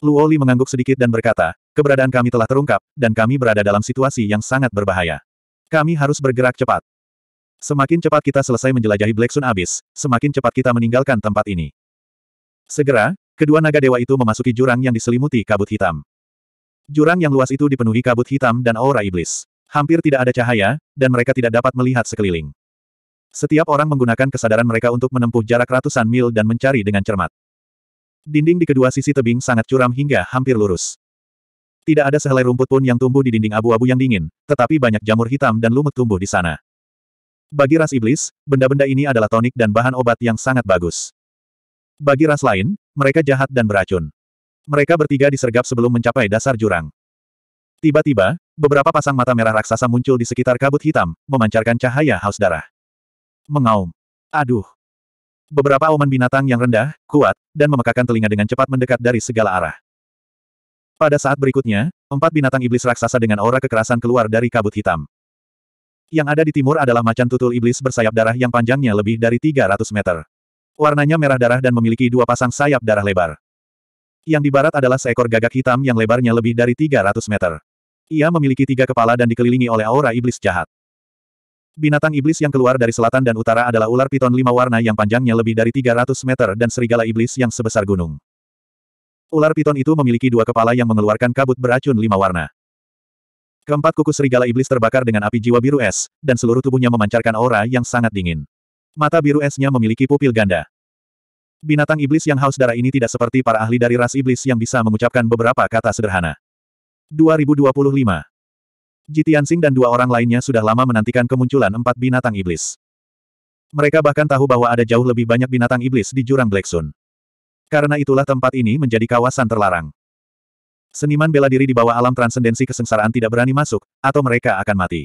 Luo Li mengangguk sedikit dan berkata, keberadaan kami telah terungkap, dan kami berada dalam situasi yang sangat berbahaya. Kami harus bergerak cepat. Semakin cepat kita selesai menjelajahi Black Sun Abyss, semakin cepat kita meninggalkan tempat ini. Segera, kedua naga dewa itu memasuki jurang yang diselimuti kabut hitam. Jurang yang luas itu dipenuhi kabut hitam dan aura iblis. Hampir tidak ada cahaya, dan mereka tidak dapat melihat sekeliling. Setiap orang menggunakan kesadaran mereka untuk menempuh jarak ratusan mil dan mencari dengan cermat. Dinding di kedua sisi tebing sangat curam hingga hampir lurus. Tidak ada sehelai rumput pun yang tumbuh di dinding abu-abu yang dingin, tetapi banyak jamur hitam dan lumut tumbuh di sana. Bagi ras iblis, benda-benda ini adalah tonik dan bahan obat yang sangat bagus. Bagi ras lain, mereka jahat dan beracun. Mereka bertiga disergap sebelum mencapai dasar jurang. Tiba-tiba, beberapa pasang mata merah raksasa muncul di sekitar kabut hitam, memancarkan cahaya haus darah. Mengaum. Aduh. Beberapa oman binatang yang rendah, kuat, dan memekakan telinga dengan cepat mendekat dari segala arah. Pada saat berikutnya, empat binatang iblis raksasa dengan aura kekerasan keluar dari kabut hitam. Yang ada di timur adalah macan tutul iblis bersayap darah yang panjangnya lebih dari 300 meter. Warnanya merah darah dan memiliki dua pasang sayap darah lebar. Yang di barat adalah seekor gagak hitam yang lebarnya lebih dari 300 meter. Ia memiliki tiga kepala dan dikelilingi oleh aura iblis jahat. Binatang iblis yang keluar dari selatan dan utara adalah ular piton lima warna yang panjangnya lebih dari 300 meter dan serigala iblis yang sebesar gunung. Ular piton itu memiliki dua kepala yang mengeluarkan kabut beracun lima warna. Keempat kuku serigala iblis terbakar dengan api jiwa biru es, dan seluruh tubuhnya memancarkan aura yang sangat dingin. Mata biru esnya memiliki pupil ganda. Binatang iblis yang haus darah ini tidak seperti para ahli dari ras iblis yang bisa mengucapkan beberapa kata sederhana. 2025 Jitiansing dan dua orang lainnya sudah lama menantikan kemunculan empat binatang iblis. Mereka bahkan tahu bahwa ada jauh lebih banyak binatang iblis di jurang Black Sun. Karena itulah tempat ini menjadi kawasan terlarang. Seniman bela diri di bawah alam transendensi kesengsaraan tidak berani masuk, atau mereka akan mati.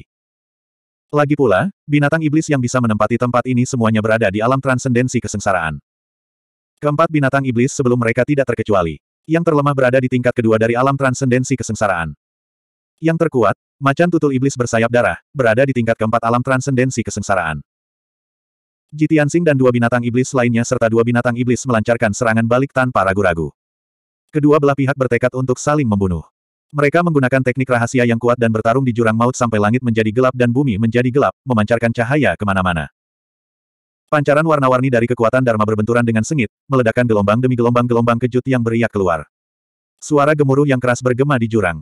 Lagi pula, binatang iblis yang bisa menempati tempat ini semuanya berada di alam transendensi kesengsaraan. Keempat binatang iblis sebelum mereka tidak terkecuali. Yang terlemah berada di tingkat kedua dari alam transendensi kesengsaraan. Yang terkuat, macan tutul iblis bersayap darah, berada di tingkat keempat alam transendensi kesengsaraan. Jitiansing dan dua binatang iblis lainnya serta dua binatang iblis melancarkan serangan balik tanpa ragu-ragu. Kedua belah pihak bertekad untuk saling membunuh. Mereka menggunakan teknik rahasia yang kuat dan bertarung di jurang maut sampai langit menjadi gelap dan bumi menjadi gelap, memancarkan cahaya kemana-mana. Pancaran warna-warni dari kekuatan Dharma berbenturan dengan sengit, meledakkan gelombang demi gelombang-gelombang kejut yang beriak keluar. Suara gemuruh yang keras bergema di jurang.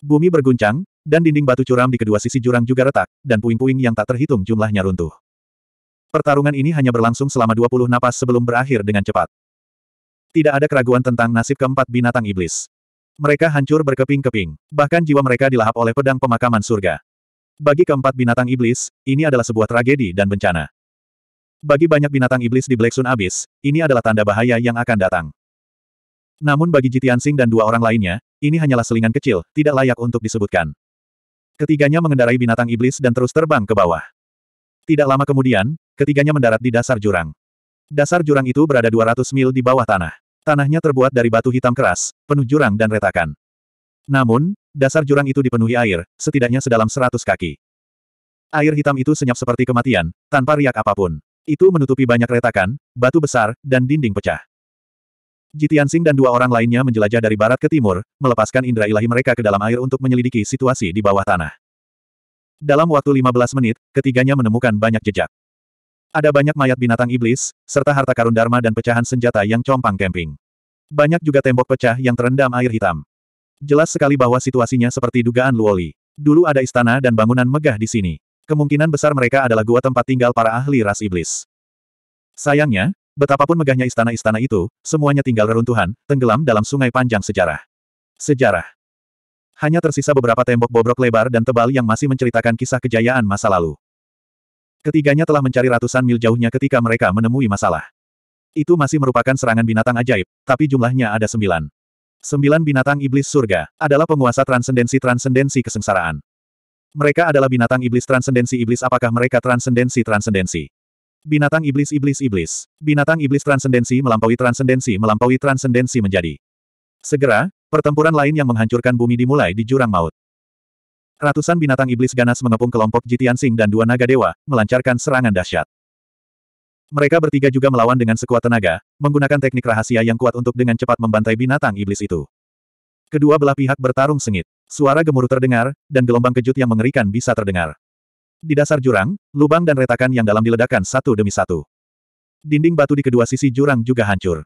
Bumi berguncang, dan dinding batu curam di kedua sisi jurang juga retak, dan puing-puing yang tak terhitung jumlahnya runtuh. Pertarungan ini hanya berlangsung selama 20 napas sebelum berakhir dengan cepat. Tidak ada keraguan tentang nasib keempat binatang iblis. Mereka hancur berkeping-keping, bahkan jiwa mereka dilahap oleh pedang pemakaman surga. Bagi keempat binatang iblis, ini adalah sebuah tragedi dan bencana. Bagi banyak binatang iblis di Black Sun Abyss, ini adalah tanda bahaya yang akan datang. Namun bagi Jitian Singh dan dua orang lainnya, ini hanyalah selingan kecil, tidak layak untuk disebutkan. Ketiganya mengendarai binatang iblis dan terus terbang ke bawah. Tidak lama kemudian, ketiganya mendarat di dasar jurang. Dasar jurang itu berada 200 mil di bawah tanah. Tanahnya terbuat dari batu hitam keras, penuh jurang dan retakan. Namun, dasar jurang itu dipenuhi air, setidaknya sedalam 100 kaki. Air hitam itu senyap seperti kematian, tanpa riak apapun. Itu menutupi banyak retakan, batu besar, dan dinding pecah. Jitian Jitiansing dan dua orang lainnya menjelajah dari barat ke timur, melepaskan indera ilahi mereka ke dalam air untuk menyelidiki situasi di bawah tanah. Dalam waktu 15 menit, ketiganya menemukan banyak jejak. Ada banyak mayat binatang iblis, serta harta karun dharma dan pecahan senjata yang compang kemping. Banyak juga tembok pecah yang terendam air hitam. Jelas sekali bahwa situasinya seperti dugaan Luoli. Dulu ada istana dan bangunan megah di sini. Kemungkinan besar mereka adalah gua tempat tinggal para ahli ras iblis. Sayangnya, betapapun megahnya istana-istana itu, semuanya tinggal reruntuhan, tenggelam dalam sungai panjang sejarah. Sejarah. Hanya tersisa beberapa tembok bobrok lebar dan tebal yang masih menceritakan kisah kejayaan masa lalu. Ketiganya telah mencari ratusan mil jauhnya ketika mereka menemui masalah. Itu masih merupakan serangan binatang ajaib, tapi jumlahnya ada sembilan. Sembilan binatang iblis surga adalah penguasa transendensi-transendensi kesengsaraan. Mereka adalah binatang iblis transendensi iblis apakah mereka transendensi transendensi? Binatang iblis iblis iblis. Binatang iblis transendensi melampaui transendensi melampaui transendensi menjadi. Segera, pertempuran lain yang menghancurkan bumi dimulai di jurang maut. Ratusan binatang iblis ganas mengepung kelompok Jitian Sing dan dua naga dewa, melancarkan serangan dahsyat. Mereka bertiga juga melawan dengan sekuat tenaga, menggunakan teknik rahasia yang kuat untuk dengan cepat membantai binatang iblis itu. Kedua belah pihak bertarung sengit. Suara gemuruh terdengar, dan gelombang kejut yang mengerikan bisa terdengar. Di dasar jurang, lubang dan retakan yang dalam diledakkan satu demi satu. Dinding batu di kedua sisi jurang juga hancur.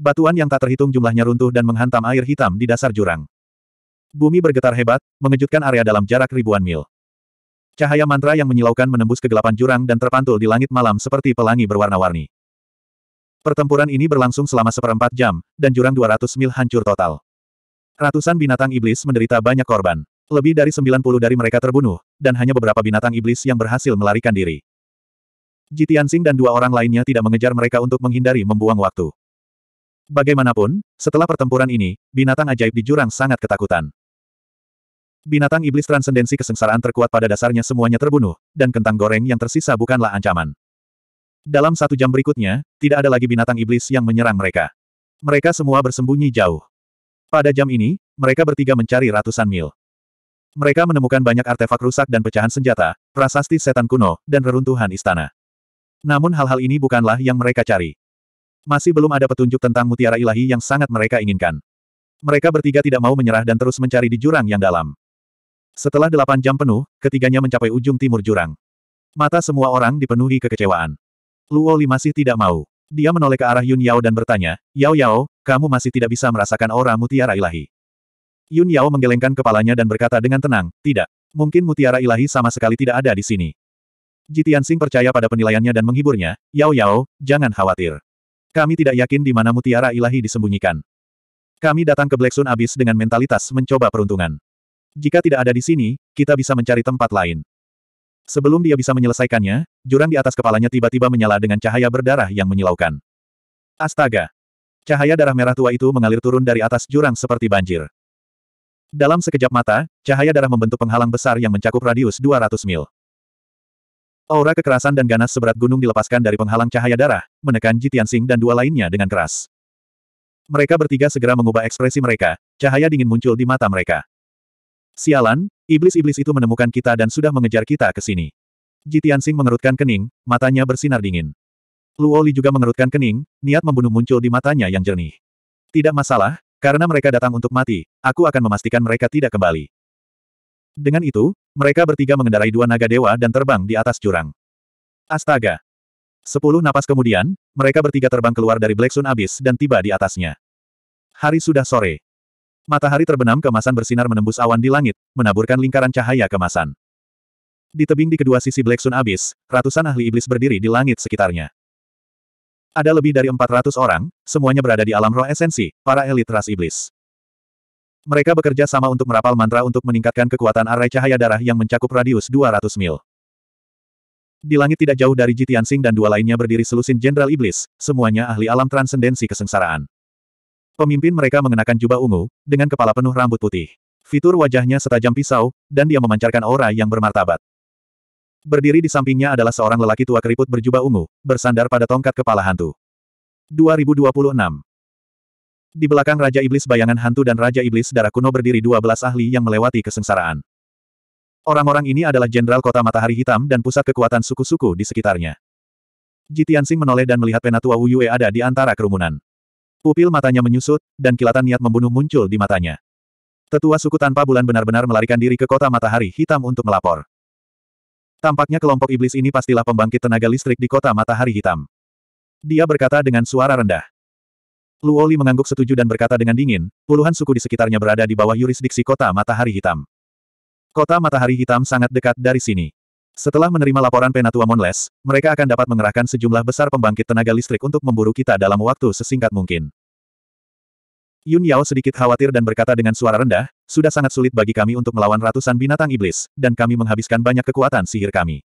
Batuan yang tak terhitung jumlahnya runtuh dan menghantam air hitam di dasar jurang. Bumi bergetar hebat, mengejutkan area dalam jarak ribuan mil. Cahaya mantra yang menyilaukan menembus kegelapan jurang dan terpantul di langit malam seperti pelangi berwarna-warni. Pertempuran ini berlangsung selama seperempat jam, dan jurang 200 mil hancur total. Ratusan binatang iblis menderita banyak korban. Lebih dari 90 dari mereka terbunuh, dan hanya beberapa binatang iblis yang berhasil melarikan diri. Jitiansing dan dua orang lainnya tidak mengejar mereka untuk menghindari membuang waktu. Bagaimanapun, setelah pertempuran ini, binatang ajaib di jurang sangat ketakutan. Binatang iblis transendensi kesengsaraan terkuat pada dasarnya semuanya terbunuh, dan kentang goreng yang tersisa bukanlah ancaman. Dalam satu jam berikutnya, tidak ada lagi binatang iblis yang menyerang mereka. Mereka semua bersembunyi jauh. Pada jam ini, mereka bertiga mencari ratusan mil. Mereka menemukan banyak artefak rusak dan pecahan senjata, prasasti setan kuno, dan reruntuhan istana. Namun hal-hal ini bukanlah yang mereka cari. Masih belum ada petunjuk tentang mutiara ilahi yang sangat mereka inginkan. Mereka bertiga tidak mau menyerah dan terus mencari di jurang yang dalam. Setelah delapan jam penuh, ketiganya mencapai ujung timur jurang. Mata semua orang dipenuhi kekecewaan. Luo Li masih tidak mau. Dia menoleh ke arah Yun Yao dan bertanya, Yao Yao, kamu masih tidak bisa merasakan aura mutiara ilahi. Yun Yao menggelengkan kepalanya dan berkata dengan tenang, tidak. Mungkin mutiara ilahi sama sekali tidak ada di sini. Jitian Sing percaya pada penilaiannya dan menghiburnya, Yao Yao, jangan khawatir. Kami tidak yakin di mana mutiara ilahi disembunyikan. Kami datang ke Black Sun Abyss dengan mentalitas mencoba peruntungan. Jika tidak ada di sini, kita bisa mencari tempat lain. Sebelum dia bisa menyelesaikannya, jurang di atas kepalanya tiba-tiba menyala dengan cahaya berdarah yang menyilaukan. Astaga! Cahaya darah merah tua itu mengalir turun dari atas jurang seperti banjir. Dalam sekejap mata, cahaya darah membentuk penghalang besar yang mencakup radius 200 mil. Aura kekerasan dan ganas seberat gunung dilepaskan dari penghalang cahaya darah, menekan Ji Tianxing dan dua lainnya dengan keras. Mereka bertiga segera mengubah ekspresi mereka, cahaya dingin muncul di mata mereka. Sialan, iblis-iblis itu menemukan kita dan sudah mengejar kita ke sini. Ji Tianxing mengerutkan kening, matanya bersinar dingin. Luo Li juga mengerutkan kening, niat membunuh muncul di matanya yang jernih. Tidak masalah, karena mereka datang untuk mati, aku akan memastikan mereka tidak kembali. Dengan itu, mereka bertiga mengendarai dua naga dewa dan terbang di atas jurang. Astaga! Sepuluh napas kemudian, mereka bertiga terbang keluar dari Black Sun Abyss dan tiba di atasnya. Hari sudah sore. Matahari terbenam kemasan bersinar menembus awan di langit, menaburkan lingkaran cahaya kemasan. Di tebing di kedua sisi Black Sun Abyss, ratusan ahli iblis berdiri di langit sekitarnya. Ada lebih dari 400 orang, semuanya berada di alam roh esensi, para elit ras iblis. Mereka bekerja sama untuk merapal mantra untuk meningkatkan kekuatan arai cahaya darah yang mencakup radius 200 mil. Di langit tidak jauh dari Jitian Sing dan dua lainnya berdiri selusin Jenderal Iblis, semuanya ahli alam transendensi kesengsaraan. Pemimpin mereka mengenakan jubah ungu, dengan kepala penuh rambut putih. Fitur wajahnya setajam pisau, dan dia memancarkan aura yang bermartabat. Berdiri di sampingnya adalah seorang lelaki tua keriput berjubah ungu, bersandar pada tongkat kepala hantu. 2026 Di belakang Raja Iblis bayangan hantu dan Raja Iblis darah kuno berdiri 12 ahli yang melewati kesengsaraan. Orang-orang ini adalah Jenderal Kota Matahari Hitam dan pusat kekuatan suku-suku di sekitarnya. Jitiansing menoleh dan melihat penatua Wu Yue ada di antara kerumunan. Pupil matanya menyusut, dan kilatan niat membunuh muncul di matanya. Tetua suku tanpa bulan benar-benar melarikan diri ke kota matahari hitam untuk melapor. Tampaknya kelompok iblis ini pastilah pembangkit tenaga listrik di kota matahari hitam. Dia berkata dengan suara rendah. Luoli mengangguk setuju dan berkata dengan dingin, puluhan suku di sekitarnya berada di bawah yurisdiksi kota matahari hitam. Kota matahari hitam sangat dekat dari sini. Setelah menerima laporan Penatua Monles, mereka akan dapat mengerahkan sejumlah besar pembangkit tenaga listrik untuk memburu kita dalam waktu sesingkat mungkin. Yun Yao sedikit khawatir dan berkata dengan suara rendah, sudah sangat sulit bagi kami untuk melawan ratusan binatang iblis, dan kami menghabiskan banyak kekuatan sihir kami.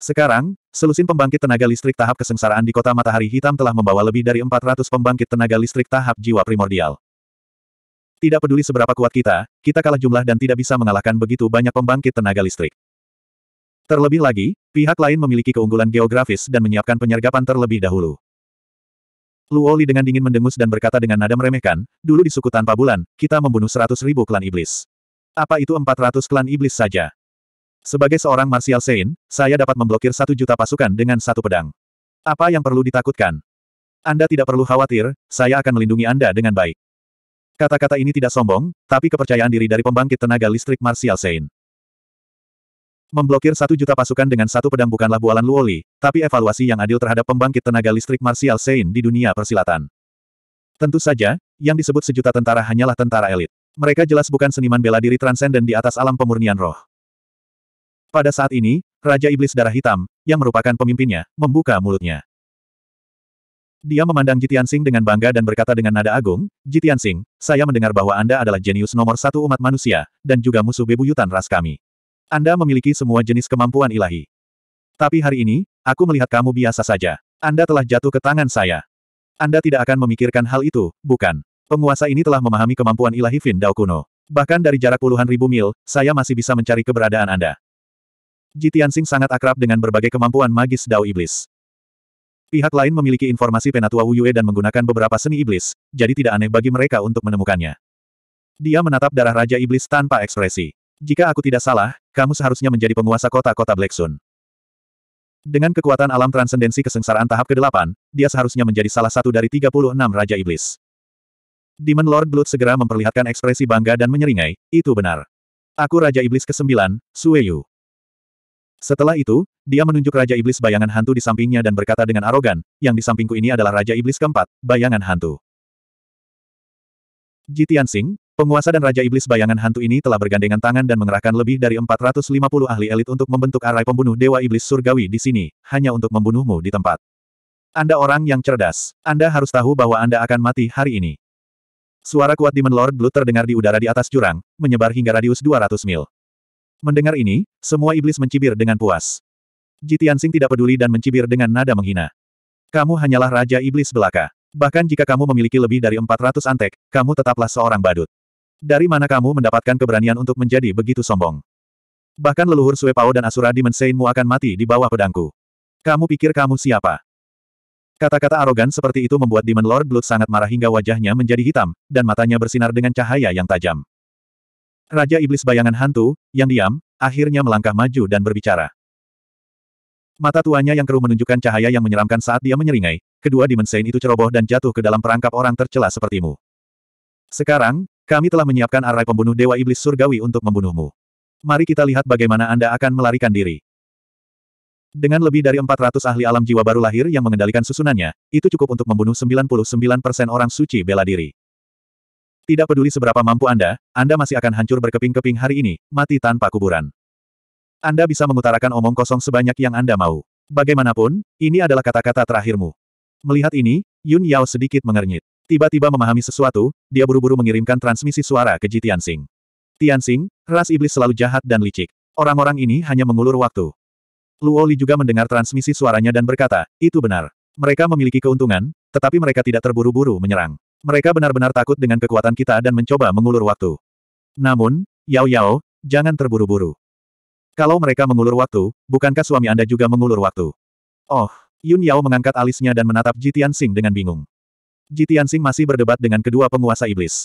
Sekarang, selusin pembangkit tenaga listrik tahap kesengsaraan di kota matahari hitam telah membawa lebih dari 400 pembangkit tenaga listrik tahap jiwa primordial. Tidak peduli seberapa kuat kita, kita kalah jumlah dan tidak bisa mengalahkan begitu banyak pembangkit tenaga listrik. Terlebih lagi, pihak lain memiliki keunggulan geografis dan menyiapkan penyergapan terlebih dahulu. Luoli dengan dingin mendengus dan berkata dengan nada meremehkan, dulu di suku tanpa bulan, kita membunuh seratus ribu klan iblis. Apa itu empat ratus klan iblis saja? Sebagai seorang Martial Sein, saya dapat memblokir satu juta pasukan dengan satu pedang. Apa yang perlu ditakutkan? Anda tidak perlu khawatir, saya akan melindungi Anda dengan baik. Kata-kata ini tidak sombong, tapi kepercayaan diri dari pembangkit tenaga listrik Martial Sein. Memblokir satu juta pasukan dengan satu pedang bukanlah bualan Luoli, tapi evaluasi yang adil terhadap pembangkit tenaga listrik Martial Sein di dunia persilatan. Tentu saja, yang disebut sejuta tentara hanyalah tentara elit. Mereka jelas bukan seniman bela diri transenden di atas alam pemurnian roh. Pada saat ini, Raja Iblis Darah Hitam, yang merupakan pemimpinnya, membuka mulutnya. Dia memandang Jitian Singh dengan bangga dan berkata dengan nada agung, Jitian Singh, saya mendengar bahwa Anda adalah jenius nomor satu umat manusia, dan juga musuh bebuyutan ras kami. Anda memiliki semua jenis kemampuan ilahi. Tapi hari ini, aku melihat kamu biasa saja. Anda telah jatuh ke tangan saya. Anda tidak akan memikirkan hal itu, bukan? Penguasa ini telah memahami kemampuan ilahi Fin Dao kuno. Bahkan dari jarak puluhan ribu mil, saya masih bisa mencari keberadaan Anda. Jitiansing sangat akrab dengan berbagai kemampuan magis Dao Iblis. Pihak lain memiliki informasi Penatua Wu Yue dan menggunakan beberapa seni iblis, jadi tidak aneh bagi mereka untuk menemukannya. Dia menatap darah Raja Iblis tanpa ekspresi. Jika aku tidak salah, kamu seharusnya menjadi penguasa kota-kota Black Sun. Dengan kekuatan alam transendensi kesengsaraan tahap ke-8, dia seharusnya menjadi salah satu dari 36 Raja Iblis. Demon Lord Blood segera memperlihatkan ekspresi bangga dan menyeringai, itu benar. Aku Raja Iblis ke-9, Sueyu. Setelah itu, dia menunjuk Raja Iblis bayangan hantu di sampingnya dan berkata dengan arogan, yang di sampingku ini adalah Raja Iblis keempat, bayangan hantu. Jitian Singh." Penguasa dan Raja Iblis bayangan hantu ini telah bergandengan tangan dan mengerahkan lebih dari 450 ahli elit untuk membentuk arai pembunuh Dewa Iblis Surgawi di sini, hanya untuk membunuhmu di tempat. Anda orang yang cerdas. Anda harus tahu bahwa Anda akan mati hari ini. Suara kuat Demon Lord blue terdengar di udara di atas jurang, menyebar hingga radius 200 mil. Mendengar ini, semua iblis mencibir dengan puas. Jitian Sing tidak peduli dan mencibir dengan nada menghina. Kamu hanyalah Raja Iblis Belaka. Bahkan jika kamu memiliki lebih dari 400 antek, kamu tetaplah seorang badut. Dari mana kamu mendapatkan keberanian untuk menjadi begitu sombong? Bahkan leluhur Sue Pao dan Asura Demon akan mati di bawah pedangku. Kamu pikir kamu siapa? Kata-kata arogan seperti itu membuat Demon Lord Blood sangat marah hingga wajahnya menjadi hitam, dan matanya bersinar dengan cahaya yang tajam. Raja Iblis Bayangan Hantu, yang diam, akhirnya melangkah maju dan berbicara. Mata tuanya yang keruh menunjukkan cahaya yang menyeramkan saat dia menyeringai, kedua Demon Saint itu ceroboh dan jatuh ke dalam perangkap orang tercela sepertimu. Sekarang, kami telah menyiapkan arai pembunuh Dewa Iblis Surgawi untuk membunuhmu. Mari kita lihat bagaimana Anda akan melarikan diri. Dengan lebih dari 400 ahli alam jiwa baru lahir yang mengendalikan susunannya, itu cukup untuk membunuh 99% orang suci bela diri. Tidak peduli seberapa mampu Anda, Anda masih akan hancur berkeping-keping hari ini, mati tanpa kuburan. Anda bisa mengutarakan omong kosong sebanyak yang Anda mau. Bagaimanapun, ini adalah kata-kata terakhirmu. Melihat ini, Yun Yao sedikit mengernyit. Tiba-tiba memahami sesuatu, dia buru-buru mengirimkan transmisi suara ke Ji Tianxing. Tianxing, ras iblis selalu jahat dan licik. Orang-orang ini hanya mengulur waktu. Luo Li juga mendengar transmisi suaranya dan berkata, itu benar. Mereka memiliki keuntungan, tetapi mereka tidak terburu-buru menyerang. Mereka benar-benar takut dengan kekuatan kita dan mencoba mengulur waktu. Namun, Yao Yao, jangan terburu-buru. Kalau mereka mengulur waktu, bukankah suami Anda juga mengulur waktu? Oh, Yun Yao mengangkat alisnya dan menatap Jitian Sing dengan bingung. Ji Tianxing masih berdebat dengan kedua penguasa iblis.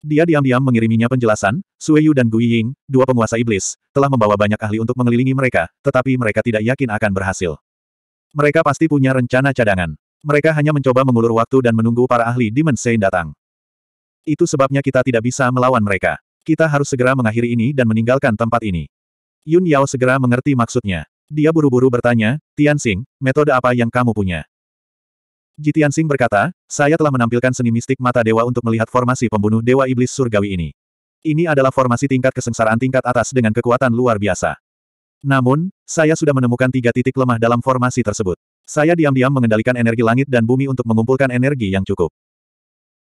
Dia diam-diam mengiriminya penjelasan, Sueyu dan Guiying, dua penguasa iblis, telah membawa banyak ahli untuk mengelilingi mereka, tetapi mereka tidak yakin akan berhasil. Mereka pasti punya rencana cadangan. Mereka hanya mencoba mengulur waktu dan menunggu para ahli Demon Sein datang. Itu sebabnya kita tidak bisa melawan mereka. Kita harus segera mengakhiri ini dan meninggalkan tempat ini. Yun Yao segera mengerti maksudnya. Dia buru-buru bertanya, Tianxing, metode apa yang kamu punya? Jitian Sing berkata, saya telah menampilkan seni mistik mata dewa untuk melihat formasi pembunuh dewa iblis surgawi ini. Ini adalah formasi tingkat kesengsaraan tingkat atas dengan kekuatan luar biasa. Namun, saya sudah menemukan tiga titik lemah dalam formasi tersebut. Saya diam-diam mengendalikan energi langit dan bumi untuk mengumpulkan energi yang cukup.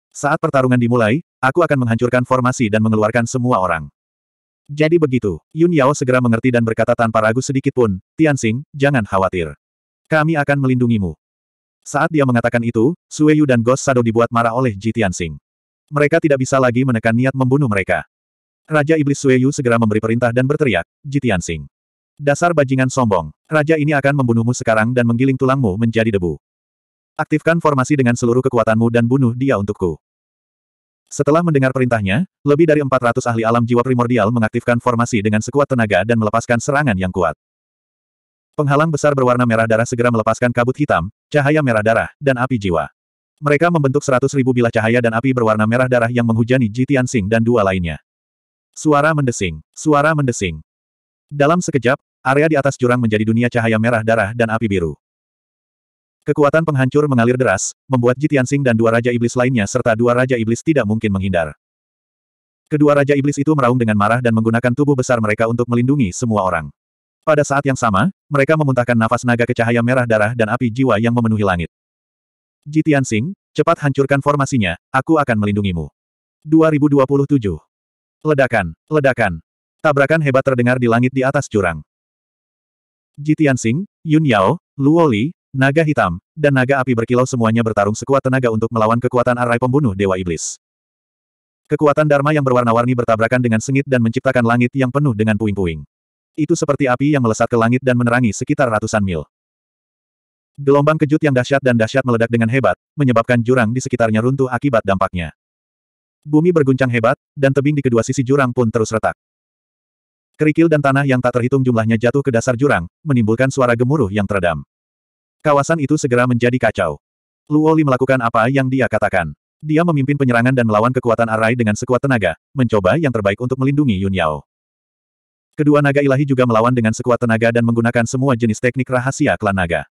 Saat pertarungan dimulai, aku akan menghancurkan formasi dan mengeluarkan semua orang. Jadi begitu, Yun Yao segera mengerti dan berkata tanpa ragu sedikit pun, Tian Xing, jangan khawatir. Kami akan melindungimu. Saat dia mengatakan itu, Sueyu dan Ghost Shadow dibuat marah oleh Ji Tianxing. Mereka tidak bisa lagi menekan niat membunuh mereka. Raja Iblis Sueyu segera memberi perintah dan berteriak, Ji Tianxing. Dasar bajingan sombong, raja ini akan membunuhmu sekarang dan menggiling tulangmu menjadi debu. Aktifkan formasi dengan seluruh kekuatanmu dan bunuh dia untukku. Setelah mendengar perintahnya, lebih dari 400 ahli alam jiwa primordial mengaktifkan formasi dengan sekuat tenaga dan melepaskan serangan yang kuat. Penghalang besar berwarna merah darah segera melepaskan kabut hitam, cahaya merah darah, dan api jiwa. Mereka membentuk seratus ribu bilah cahaya dan api berwarna merah darah yang menghujani Ji Tianxing dan dua lainnya. Suara mendesing, suara mendesing. Dalam sekejap, area di atas jurang menjadi dunia cahaya merah darah dan api biru. Kekuatan penghancur mengalir deras, membuat Ji Tianxing dan dua Raja Iblis lainnya serta dua Raja Iblis tidak mungkin menghindar. Kedua Raja Iblis itu meraung dengan marah dan menggunakan tubuh besar mereka untuk melindungi semua orang. Pada saat yang sama, mereka memuntahkan nafas naga ke cahaya merah darah dan api jiwa yang memenuhi langit. Jitian cepat hancurkan formasinya, aku akan melindungimu. 2027. Ledakan, ledakan. Tabrakan hebat terdengar di langit di atas jurang. Jitian Sing, Yun Yao, Luo Li, naga hitam, dan naga api berkilau semuanya bertarung sekuat tenaga untuk melawan kekuatan arai pembunuh Dewa Iblis. Kekuatan Dharma yang berwarna-warni bertabrakan dengan sengit dan menciptakan langit yang penuh dengan puing-puing. Itu seperti api yang melesat ke langit dan menerangi sekitar ratusan mil. Gelombang kejut yang dahsyat dan dahsyat meledak dengan hebat, menyebabkan jurang di sekitarnya runtuh akibat dampaknya. Bumi berguncang hebat, dan tebing di kedua sisi jurang pun terus retak. Kerikil dan tanah yang tak terhitung jumlahnya jatuh ke dasar jurang, menimbulkan suara gemuruh yang teredam. Kawasan itu segera menjadi kacau. Luoli melakukan apa yang dia katakan. Dia memimpin penyerangan dan melawan kekuatan Arai dengan sekuat tenaga, mencoba yang terbaik untuk melindungi Yun Yao. Kedua naga ilahi juga melawan dengan sekuat tenaga dan menggunakan semua jenis teknik rahasia klan naga.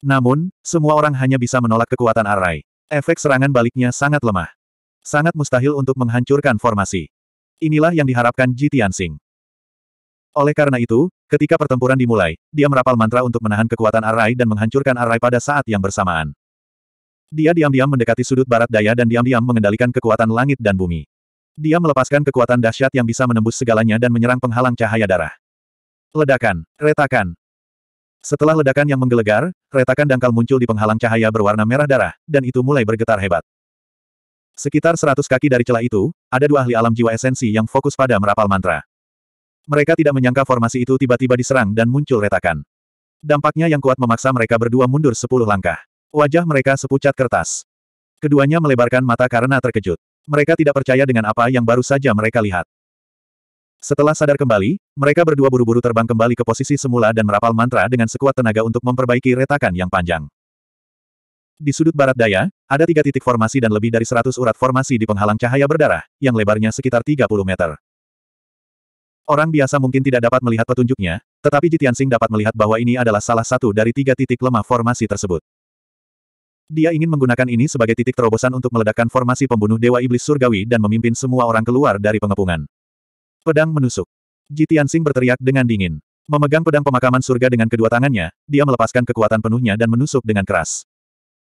Namun, semua orang hanya bisa menolak kekuatan Arai. Efek serangan baliknya sangat lemah. Sangat mustahil untuk menghancurkan formasi. Inilah yang diharapkan Ji Tianxing. Oleh karena itu, ketika pertempuran dimulai, dia merapal mantra untuk menahan kekuatan Arai dan menghancurkan Arai pada saat yang bersamaan. Dia diam-diam mendekati sudut barat daya dan diam-diam mengendalikan kekuatan langit dan bumi. Dia melepaskan kekuatan dahsyat yang bisa menembus segalanya dan menyerang penghalang cahaya darah. Ledakan, retakan. Setelah ledakan yang menggelegar, retakan dangkal muncul di penghalang cahaya berwarna merah darah, dan itu mulai bergetar hebat. Sekitar seratus kaki dari celah itu, ada dua ahli alam jiwa esensi yang fokus pada merapal mantra. Mereka tidak menyangka formasi itu tiba-tiba diserang dan muncul retakan. Dampaknya yang kuat memaksa mereka berdua mundur sepuluh langkah. Wajah mereka sepucat kertas. Keduanya melebarkan mata karena terkejut. Mereka tidak percaya dengan apa yang baru saja mereka lihat. Setelah sadar kembali, mereka berdua buru-buru terbang kembali ke posisi semula dan merapal mantra dengan sekuat tenaga untuk memperbaiki retakan yang panjang. Di sudut barat daya, ada tiga titik formasi dan lebih dari seratus urat formasi di penghalang cahaya berdarah, yang lebarnya sekitar 30 meter. Orang biasa mungkin tidak dapat melihat petunjuknya, tetapi Jitian Sing dapat melihat bahwa ini adalah salah satu dari tiga titik lemah formasi tersebut. Dia ingin menggunakan ini sebagai titik terobosan untuk meledakkan formasi pembunuh Dewa Iblis Surgawi dan memimpin semua orang keluar dari pengepungan. Pedang menusuk. Jitian Sing berteriak dengan dingin. Memegang pedang pemakaman surga dengan kedua tangannya, dia melepaskan kekuatan penuhnya dan menusuk dengan keras.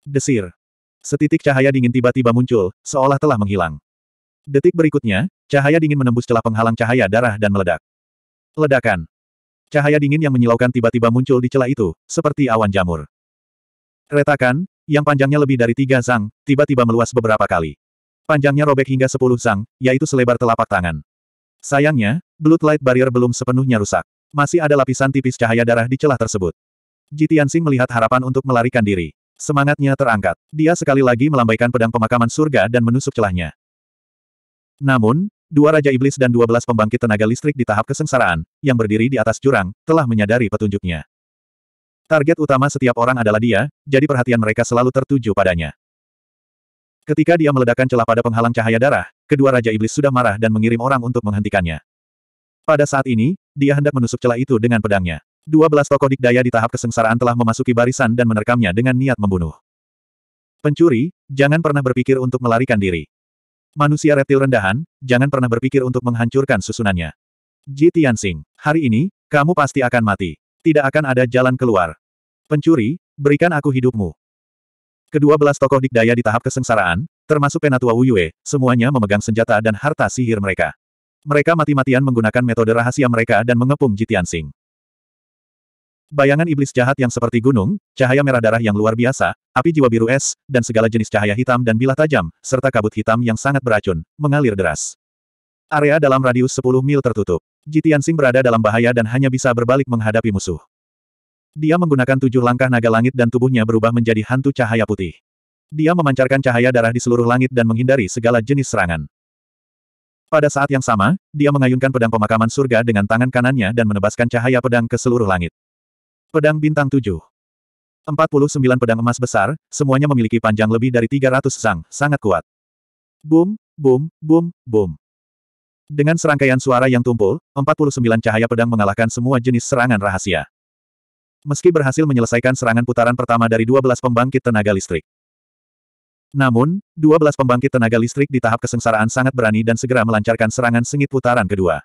Desir. Setitik cahaya dingin tiba-tiba muncul, seolah telah menghilang. Detik berikutnya, cahaya dingin menembus celah penghalang cahaya darah dan meledak. Ledakan. Cahaya dingin yang menyilaukan tiba-tiba muncul di celah itu, seperti awan jamur. Retakan, yang panjangnya lebih dari tiga zang, tiba-tiba meluas beberapa kali. Panjangnya robek hingga sepuluh zang, yaitu selebar telapak tangan. Sayangnya, Blood Light Barrier belum sepenuhnya rusak. Masih ada lapisan tipis cahaya darah di celah tersebut. Jitiansing melihat harapan untuk melarikan diri. Semangatnya terangkat. Dia sekali lagi melambaikan pedang pemakaman surga dan menusuk celahnya. Namun, dua Raja Iblis dan dua belas pembangkit tenaga listrik di tahap kesengsaraan, yang berdiri di atas jurang, telah menyadari petunjuknya. Target utama setiap orang adalah dia, jadi perhatian mereka selalu tertuju padanya. Ketika dia meledakkan celah pada penghalang cahaya darah, kedua Raja Iblis sudah marah dan mengirim orang untuk menghentikannya. Pada saat ini, dia hendak menusuk celah itu dengan pedangnya. Dua belas tokoh dikdaya di tahap kesengsaraan telah memasuki barisan dan menerkamnya dengan niat membunuh. Pencuri, jangan pernah berpikir untuk melarikan diri. Manusia reptil rendahan, jangan pernah berpikir untuk menghancurkan susunannya. Ji Tianxing, hari ini, kamu pasti akan mati tidak akan ada jalan keluar. Pencuri, berikan aku hidupmu. Kedua belas tokoh dikdaya di tahap kesengsaraan, termasuk Penatua Wuyue, semuanya memegang senjata dan harta sihir mereka. Mereka mati-matian menggunakan metode rahasia mereka dan mengepung Jitian Sing. Bayangan iblis jahat yang seperti gunung, cahaya merah darah yang luar biasa, api jiwa biru es, dan segala jenis cahaya hitam dan bilah tajam, serta kabut hitam yang sangat beracun, mengalir deras. Area dalam radius 10 mil tertutup. Jitian Sing berada dalam bahaya dan hanya bisa berbalik menghadapi musuh. Dia menggunakan tujuh langkah naga langit dan tubuhnya berubah menjadi hantu cahaya putih. Dia memancarkan cahaya darah di seluruh langit dan menghindari segala jenis serangan. Pada saat yang sama, dia mengayunkan pedang pemakaman surga dengan tangan kanannya dan menebaskan cahaya pedang ke seluruh langit. Pedang bintang tujuh. Empat puluh sembilan pedang emas besar, semuanya memiliki panjang lebih dari tiga ratus sang, sangat kuat. Boom, boom, boom, boom. Dengan serangkaian suara yang tumpul, 49 cahaya pedang mengalahkan semua jenis serangan rahasia. Meski berhasil menyelesaikan serangan putaran pertama dari 12 pembangkit tenaga listrik. Namun, 12 pembangkit tenaga listrik di tahap kesengsaraan sangat berani dan segera melancarkan serangan sengit putaran kedua.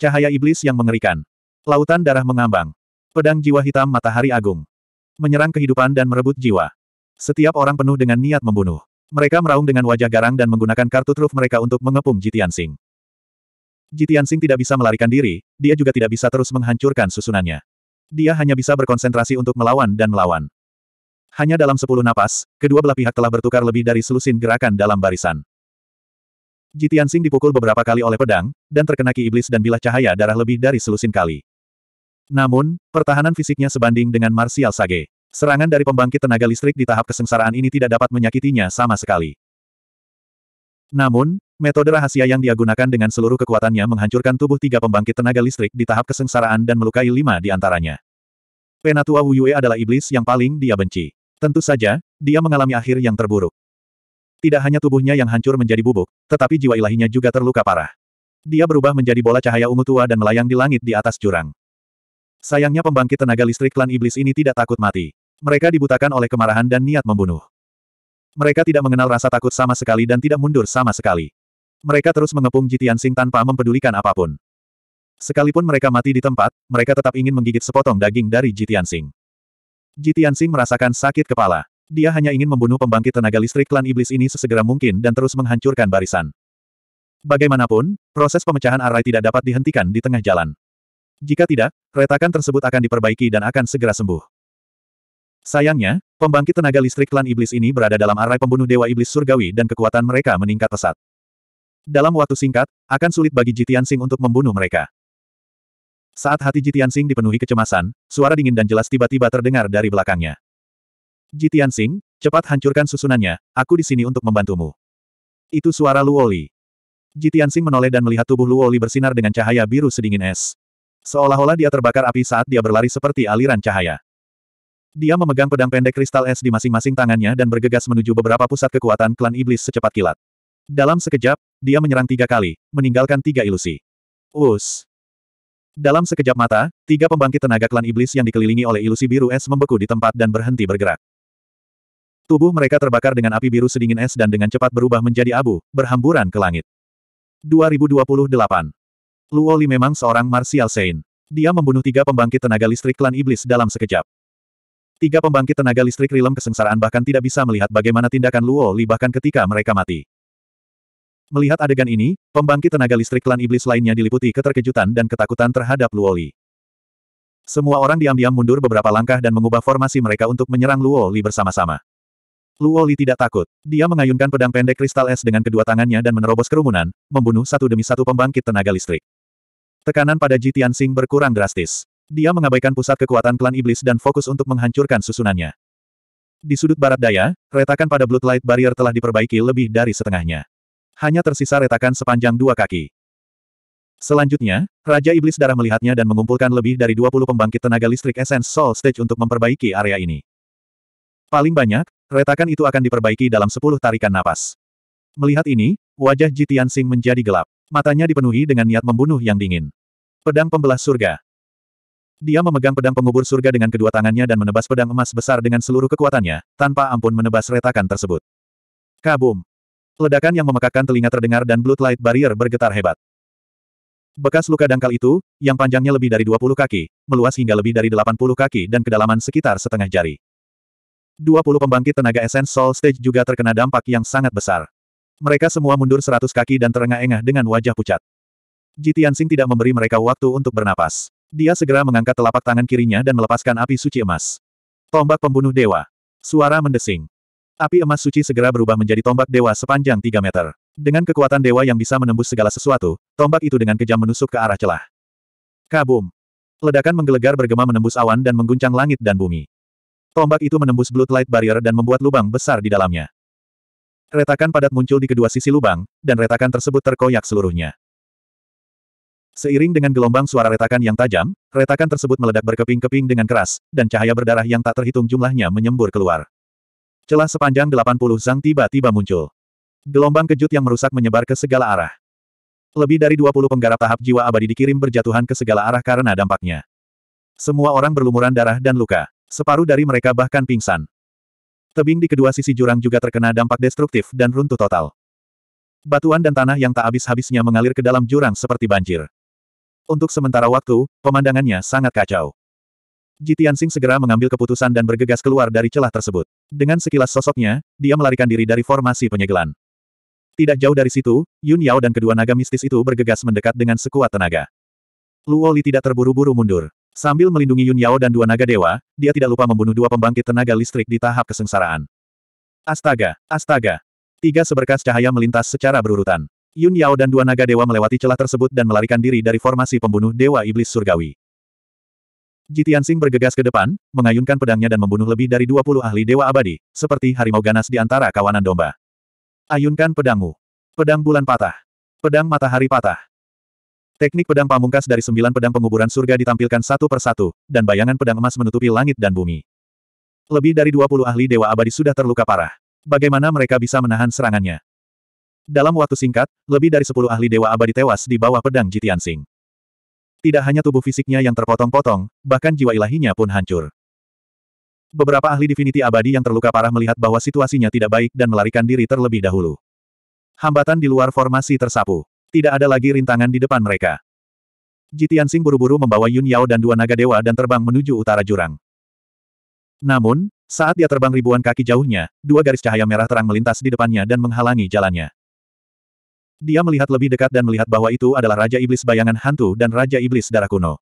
Cahaya iblis yang mengerikan. Lautan darah mengambang. Pedang jiwa hitam matahari agung. Menyerang kehidupan dan merebut jiwa. Setiap orang penuh dengan niat membunuh. Mereka meraung dengan wajah garang dan menggunakan kartu truf mereka untuk mengepung Jitian Singh. Jitiansing tidak bisa melarikan diri, dia juga tidak bisa terus menghancurkan susunannya. Dia hanya bisa berkonsentrasi untuk melawan dan melawan. Hanya dalam sepuluh napas, kedua belah pihak telah bertukar lebih dari selusin gerakan dalam barisan. Jitiansing dipukul beberapa kali oleh pedang, dan terkena ki iblis dan bilah cahaya darah lebih dari selusin kali. Namun, pertahanan fisiknya sebanding dengan Martial Sage. Serangan dari pembangkit tenaga listrik di tahap kesengsaraan ini tidak dapat menyakitinya sama sekali. Namun, Metode rahasia yang dia gunakan dengan seluruh kekuatannya menghancurkan tubuh tiga pembangkit tenaga listrik di tahap kesengsaraan dan melukai lima di antaranya. Penatua Wuyue adalah iblis yang paling dia benci. Tentu saja, dia mengalami akhir yang terburuk. Tidak hanya tubuhnya yang hancur menjadi bubuk, tetapi jiwa ilahinya juga terluka parah. Dia berubah menjadi bola cahaya ungu tua dan melayang di langit di atas jurang. Sayangnya pembangkit tenaga listrik klan iblis ini tidak takut mati. Mereka dibutakan oleh kemarahan dan niat membunuh. Mereka tidak mengenal rasa takut sama sekali dan tidak mundur sama sekali. Mereka terus mengepung Jitian Sing tanpa mempedulikan apapun. Sekalipun mereka mati di tempat, mereka tetap ingin menggigit sepotong daging dari Jitian Sing. Jitian Sing merasakan sakit kepala. Dia hanya ingin membunuh pembangkit tenaga listrik klan iblis ini sesegera mungkin dan terus menghancurkan barisan. Bagaimanapun, proses pemecahan arai tidak dapat dihentikan di tengah jalan. Jika tidak, retakan tersebut akan diperbaiki dan akan segera sembuh. Sayangnya, pembangkit tenaga listrik klan iblis ini berada dalam arai pembunuh dewa iblis surgawi dan kekuatan mereka meningkat pesat. Dalam waktu singkat, akan sulit bagi Jitian Sing untuk membunuh mereka. Saat hati Jitian Sing dipenuhi kecemasan, suara dingin dan jelas tiba-tiba terdengar dari belakangnya. Jitian Sing, cepat hancurkan susunannya, aku di sini untuk membantumu. Itu suara Luoli. Jitian Sing menoleh dan melihat tubuh Luoli bersinar dengan cahaya biru sedingin es. Seolah-olah dia terbakar api saat dia berlari seperti aliran cahaya. Dia memegang pedang pendek kristal es di masing-masing tangannya dan bergegas menuju beberapa pusat kekuatan klan iblis secepat kilat. Dalam sekejap, dia menyerang tiga kali, meninggalkan tiga ilusi. Us. Dalam sekejap mata, tiga pembangkit tenaga klan iblis yang dikelilingi oleh ilusi biru es membeku di tempat dan berhenti bergerak. Tubuh mereka terbakar dengan api biru sedingin es dan dengan cepat berubah menjadi abu, berhamburan ke langit. 2028. Luo Li memang seorang martial saint. Dia membunuh tiga pembangkit tenaga listrik klan iblis dalam sekejap. Tiga pembangkit tenaga listrik rilem kesengsaraan bahkan tidak bisa melihat bagaimana tindakan Luo Li bahkan ketika mereka mati. Melihat adegan ini, pembangkit tenaga listrik klan iblis lainnya diliputi keterkejutan dan ketakutan terhadap Luoli. Semua orang diam-diam mundur beberapa langkah dan mengubah formasi mereka untuk menyerang Luoli bersama-sama. Luoli tidak takut. Dia mengayunkan pedang pendek kristal es dengan kedua tangannya dan menerobos kerumunan, membunuh satu demi satu pembangkit tenaga listrik. Tekanan pada Ji Tianxing berkurang drastis. Dia mengabaikan pusat kekuatan klan iblis dan fokus untuk menghancurkan susunannya. Di sudut barat daya, retakan pada Light Barrier telah diperbaiki lebih dari setengahnya hanya tersisa retakan sepanjang dua kaki. Selanjutnya, Raja Iblis Darah melihatnya dan mengumpulkan lebih dari 20 pembangkit tenaga listrik Essence Soul Stage untuk memperbaiki area ini. Paling banyak, retakan itu akan diperbaiki dalam 10 tarikan napas. Melihat ini, wajah Jitian Tianxing menjadi gelap. Matanya dipenuhi dengan niat membunuh yang dingin. Pedang Pembelah Surga Dia memegang pedang pengubur surga dengan kedua tangannya dan menebas pedang emas besar dengan seluruh kekuatannya, tanpa ampun menebas retakan tersebut. Kabum! Ledakan yang memekakkan telinga terdengar dan blood light barrier bergetar hebat. Bekas luka dangkal itu, yang panjangnya lebih dari 20 kaki, meluas hingga lebih dari 80 kaki dan kedalaman sekitar setengah jari. 20 pembangkit tenaga Essence Soul Stage juga terkena dampak yang sangat besar. Mereka semua mundur 100 kaki dan terengah-engah dengan wajah pucat. Jitian Sing tidak memberi mereka waktu untuk bernapas. Dia segera mengangkat telapak tangan kirinya dan melepaskan api suci emas. Tombak pembunuh dewa. Suara mendesing. Api emas suci segera berubah menjadi tombak dewa sepanjang 3 meter. Dengan kekuatan dewa yang bisa menembus segala sesuatu, tombak itu dengan kejam menusuk ke arah celah. Kabum! Ledakan menggelegar bergema menembus awan dan mengguncang langit dan bumi. Tombak itu menembus Blood Light Barrier dan membuat lubang besar di dalamnya. Retakan padat muncul di kedua sisi lubang, dan retakan tersebut terkoyak seluruhnya. Seiring dengan gelombang suara retakan yang tajam, retakan tersebut meledak berkeping-keping dengan keras, dan cahaya berdarah yang tak terhitung jumlahnya menyembur keluar. Celah sepanjang 80 zang tiba-tiba muncul. Gelombang kejut yang merusak menyebar ke segala arah. Lebih dari 20 penggarap tahap jiwa abadi dikirim berjatuhan ke segala arah karena dampaknya. Semua orang berlumuran darah dan luka. Separuh dari mereka bahkan pingsan. Tebing di kedua sisi jurang juga terkena dampak destruktif dan runtuh total. Batuan dan tanah yang tak habis-habisnya mengalir ke dalam jurang seperti banjir. Untuk sementara waktu, pemandangannya sangat kacau. Jitiansing segera mengambil keputusan dan bergegas keluar dari celah tersebut. Dengan sekilas sosoknya, dia melarikan diri dari formasi penyegelan. Tidak jauh dari situ, Yun Yao dan kedua naga mistis itu bergegas mendekat dengan sekuat tenaga. Luo Li tidak terburu-buru mundur. Sambil melindungi Yun Yao dan dua naga dewa, dia tidak lupa membunuh dua pembangkit tenaga listrik di tahap kesengsaraan. Astaga! Astaga! Tiga seberkas cahaya melintas secara berurutan. Yun Yao dan dua naga dewa melewati celah tersebut dan melarikan diri dari formasi pembunuh dewa iblis surgawi. Jitian Sing bergegas ke depan, mengayunkan pedangnya dan membunuh lebih dari 20 ahli dewa abadi, seperti harimau ganas di antara kawanan domba. Ayunkan pedangmu. Pedang bulan patah. Pedang matahari patah. Teknik pedang pamungkas dari sembilan pedang penguburan surga ditampilkan satu persatu, dan bayangan pedang emas menutupi langit dan bumi. Lebih dari 20 ahli dewa abadi sudah terluka parah. Bagaimana mereka bisa menahan serangannya? Dalam waktu singkat, lebih dari 10 ahli dewa abadi tewas di bawah pedang Jitian Sing. Tidak hanya tubuh fisiknya yang terpotong-potong, bahkan jiwa ilahinya pun hancur. Beberapa ahli divinity abadi yang terluka parah melihat bahwa situasinya tidak baik dan melarikan diri terlebih dahulu. Hambatan di luar formasi tersapu. Tidak ada lagi rintangan di depan mereka. Jitian Sing buru-buru membawa Yun Yao dan dua naga dewa dan terbang menuju utara jurang. Namun, saat dia terbang ribuan kaki jauhnya, dua garis cahaya merah terang melintas di depannya dan menghalangi jalannya. Dia melihat lebih dekat dan melihat bahwa itu adalah Raja Iblis Bayangan Hantu dan Raja Iblis Darah Kuno.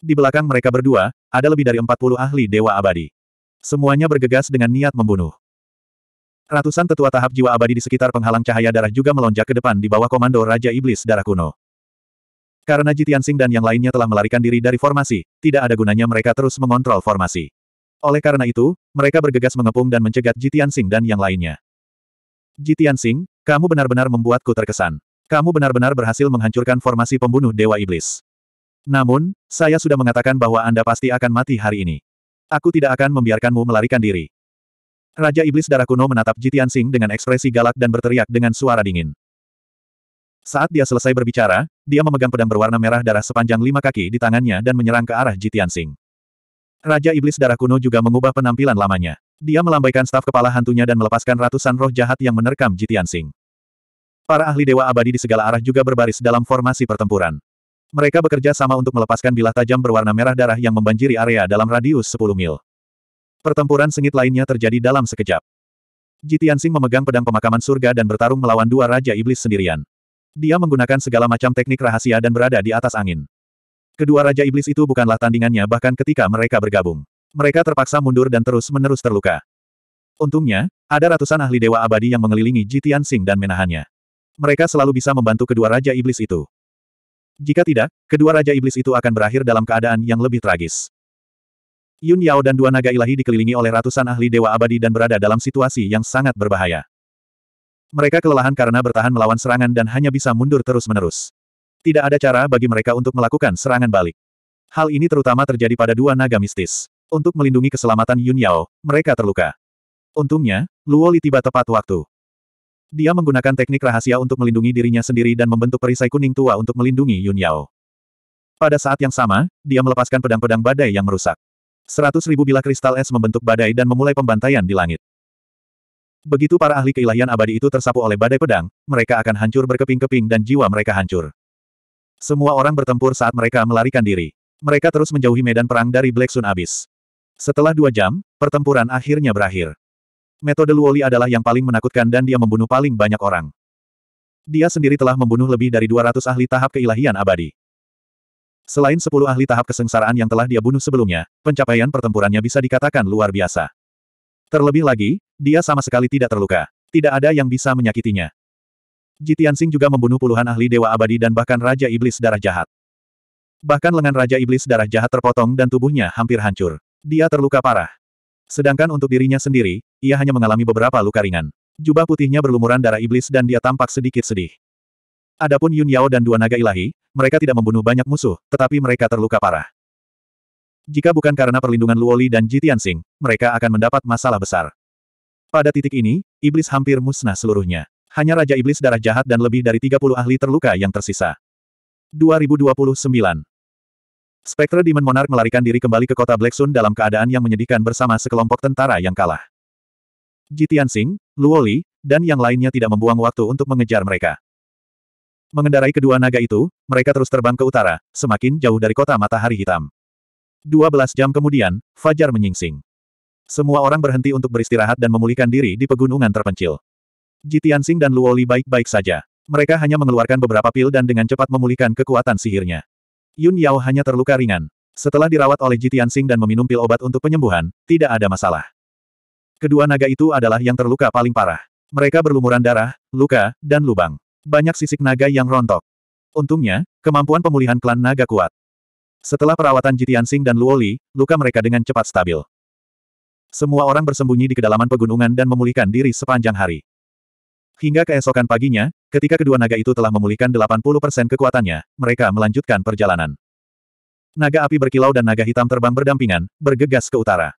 Di belakang mereka berdua, ada lebih dari 40 ahli Dewa Abadi. Semuanya bergegas dengan niat membunuh. Ratusan tetua tahap jiwa abadi di sekitar penghalang cahaya darah juga melonjak ke depan di bawah komando Raja Iblis Darah Kuno. Karena Jitian Sing dan yang lainnya telah melarikan diri dari formasi, tidak ada gunanya mereka terus mengontrol formasi. Oleh karena itu, mereka bergegas mengepung dan mencegat Jitian Sing dan yang lainnya. Jitian Sing. Kamu benar-benar membuatku terkesan. Kamu benar-benar berhasil menghancurkan formasi pembunuh Dewa Iblis. Namun, saya sudah mengatakan bahwa Anda pasti akan mati hari ini. Aku tidak akan membiarkanmu melarikan diri. Raja Iblis Darah Kuno menatap Jitian Sing dengan ekspresi galak dan berteriak dengan suara dingin. Saat dia selesai berbicara, dia memegang pedang berwarna merah darah sepanjang lima kaki di tangannya dan menyerang ke arah Jitian Sing. Raja Iblis Darah Kuno juga mengubah penampilan lamanya. Dia melambaikan staf kepala hantunya dan melepaskan ratusan roh jahat yang menerkam Jitian Sing. Para ahli dewa abadi di segala arah juga berbaris dalam formasi pertempuran. Mereka bekerja sama untuk melepaskan bilah tajam berwarna merah darah yang membanjiri area dalam radius 10 mil. Pertempuran sengit lainnya terjadi dalam sekejap. Jitian Sing memegang pedang pemakaman surga dan bertarung melawan dua raja iblis sendirian. Dia menggunakan segala macam teknik rahasia dan berada di atas angin. Kedua raja iblis itu bukanlah tandingannya bahkan ketika mereka bergabung. Mereka terpaksa mundur dan terus-menerus terluka. Untungnya, ada ratusan ahli dewa abadi yang mengelilingi Jitian Sing dan menahannya. Mereka selalu bisa membantu kedua raja iblis itu. Jika tidak, kedua raja iblis itu akan berakhir dalam keadaan yang lebih tragis. Yun Yao dan dua naga ilahi dikelilingi oleh ratusan ahli dewa abadi dan berada dalam situasi yang sangat berbahaya. Mereka kelelahan karena bertahan melawan serangan dan hanya bisa mundur terus-menerus. Tidak ada cara bagi mereka untuk melakukan serangan balik. Hal ini terutama terjadi pada dua naga mistis. Untuk melindungi keselamatan Yun Yao, mereka terluka. Untungnya, Luo Li tiba tepat waktu. Dia menggunakan teknik rahasia untuk melindungi dirinya sendiri dan membentuk perisai kuning tua untuk melindungi Yun Yao. Pada saat yang sama, dia melepaskan pedang-pedang badai yang merusak. Seratus ribu bilah kristal es membentuk badai dan memulai pembantaian di langit. Begitu para ahli keilahian abadi itu tersapu oleh badai pedang, mereka akan hancur berkeping-keping dan jiwa mereka hancur. Semua orang bertempur saat mereka melarikan diri. Mereka terus menjauhi medan perang dari Black Sun Abyss. Setelah dua jam, pertempuran akhirnya berakhir. Metode Luoli adalah yang paling menakutkan dan dia membunuh paling banyak orang. Dia sendiri telah membunuh lebih dari 200 ahli tahap keilahian abadi. Selain 10 ahli tahap kesengsaraan yang telah dia bunuh sebelumnya, pencapaian pertempurannya bisa dikatakan luar biasa. Terlebih lagi, dia sama sekali tidak terluka. Tidak ada yang bisa menyakitinya. Jitiansing juga membunuh puluhan ahli dewa abadi dan bahkan Raja Iblis Darah Jahat. Bahkan lengan Raja Iblis Darah Jahat terpotong dan tubuhnya hampir hancur. Dia terluka parah. Sedangkan untuk dirinya sendiri, ia hanya mengalami beberapa luka ringan. Jubah putihnya berlumuran darah iblis dan dia tampak sedikit sedih. Adapun Yun Yao dan dua naga ilahi, mereka tidak membunuh banyak musuh, tetapi mereka terluka parah. Jika bukan karena perlindungan Luoli dan Ji Tianxing, mereka akan mendapat masalah besar. Pada titik ini, iblis hampir musnah seluruhnya. Hanya Raja Iblis Darah Jahat dan lebih dari 30 ahli terluka yang tersisa. 2029 Spectre Demon Monarch melarikan diri kembali ke kota Black Sun dalam keadaan yang menyedihkan bersama sekelompok tentara yang kalah. Jitian Singh, Luoli, dan yang lainnya tidak membuang waktu untuk mengejar mereka. Mengendarai kedua naga itu, mereka terus terbang ke utara, semakin jauh dari kota matahari hitam. 12 jam kemudian, Fajar menyingsing. Semua orang berhenti untuk beristirahat dan memulihkan diri di pegunungan terpencil. Jitian Singh dan Luoli baik-baik saja. Mereka hanya mengeluarkan beberapa pil dan dengan cepat memulihkan kekuatan sihirnya. Yun Yao hanya terluka ringan. Setelah dirawat oleh Jitian Sing dan meminum pil obat untuk penyembuhan, tidak ada masalah. Kedua naga itu adalah yang terluka paling parah. Mereka berlumuran darah, luka, dan lubang. Banyak sisik naga yang rontok. Untungnya, kemampuan pemulihan klan naga kuat. Setelah perawatan Jitian Sing dan Luoli, luka mereka dengan cepat stabil. Semua orang bersembunyi di kedalaman pegunungan dan memulihkan diri sepanjang hari. Hingga keesokan paginya, ketika kedua naga itu telah memulihkan 80% kekuatannya, mereka melanjutkan perjalanan. Naga api berkilau dan naga hitam terbang berdampingan, bergegas ke utara.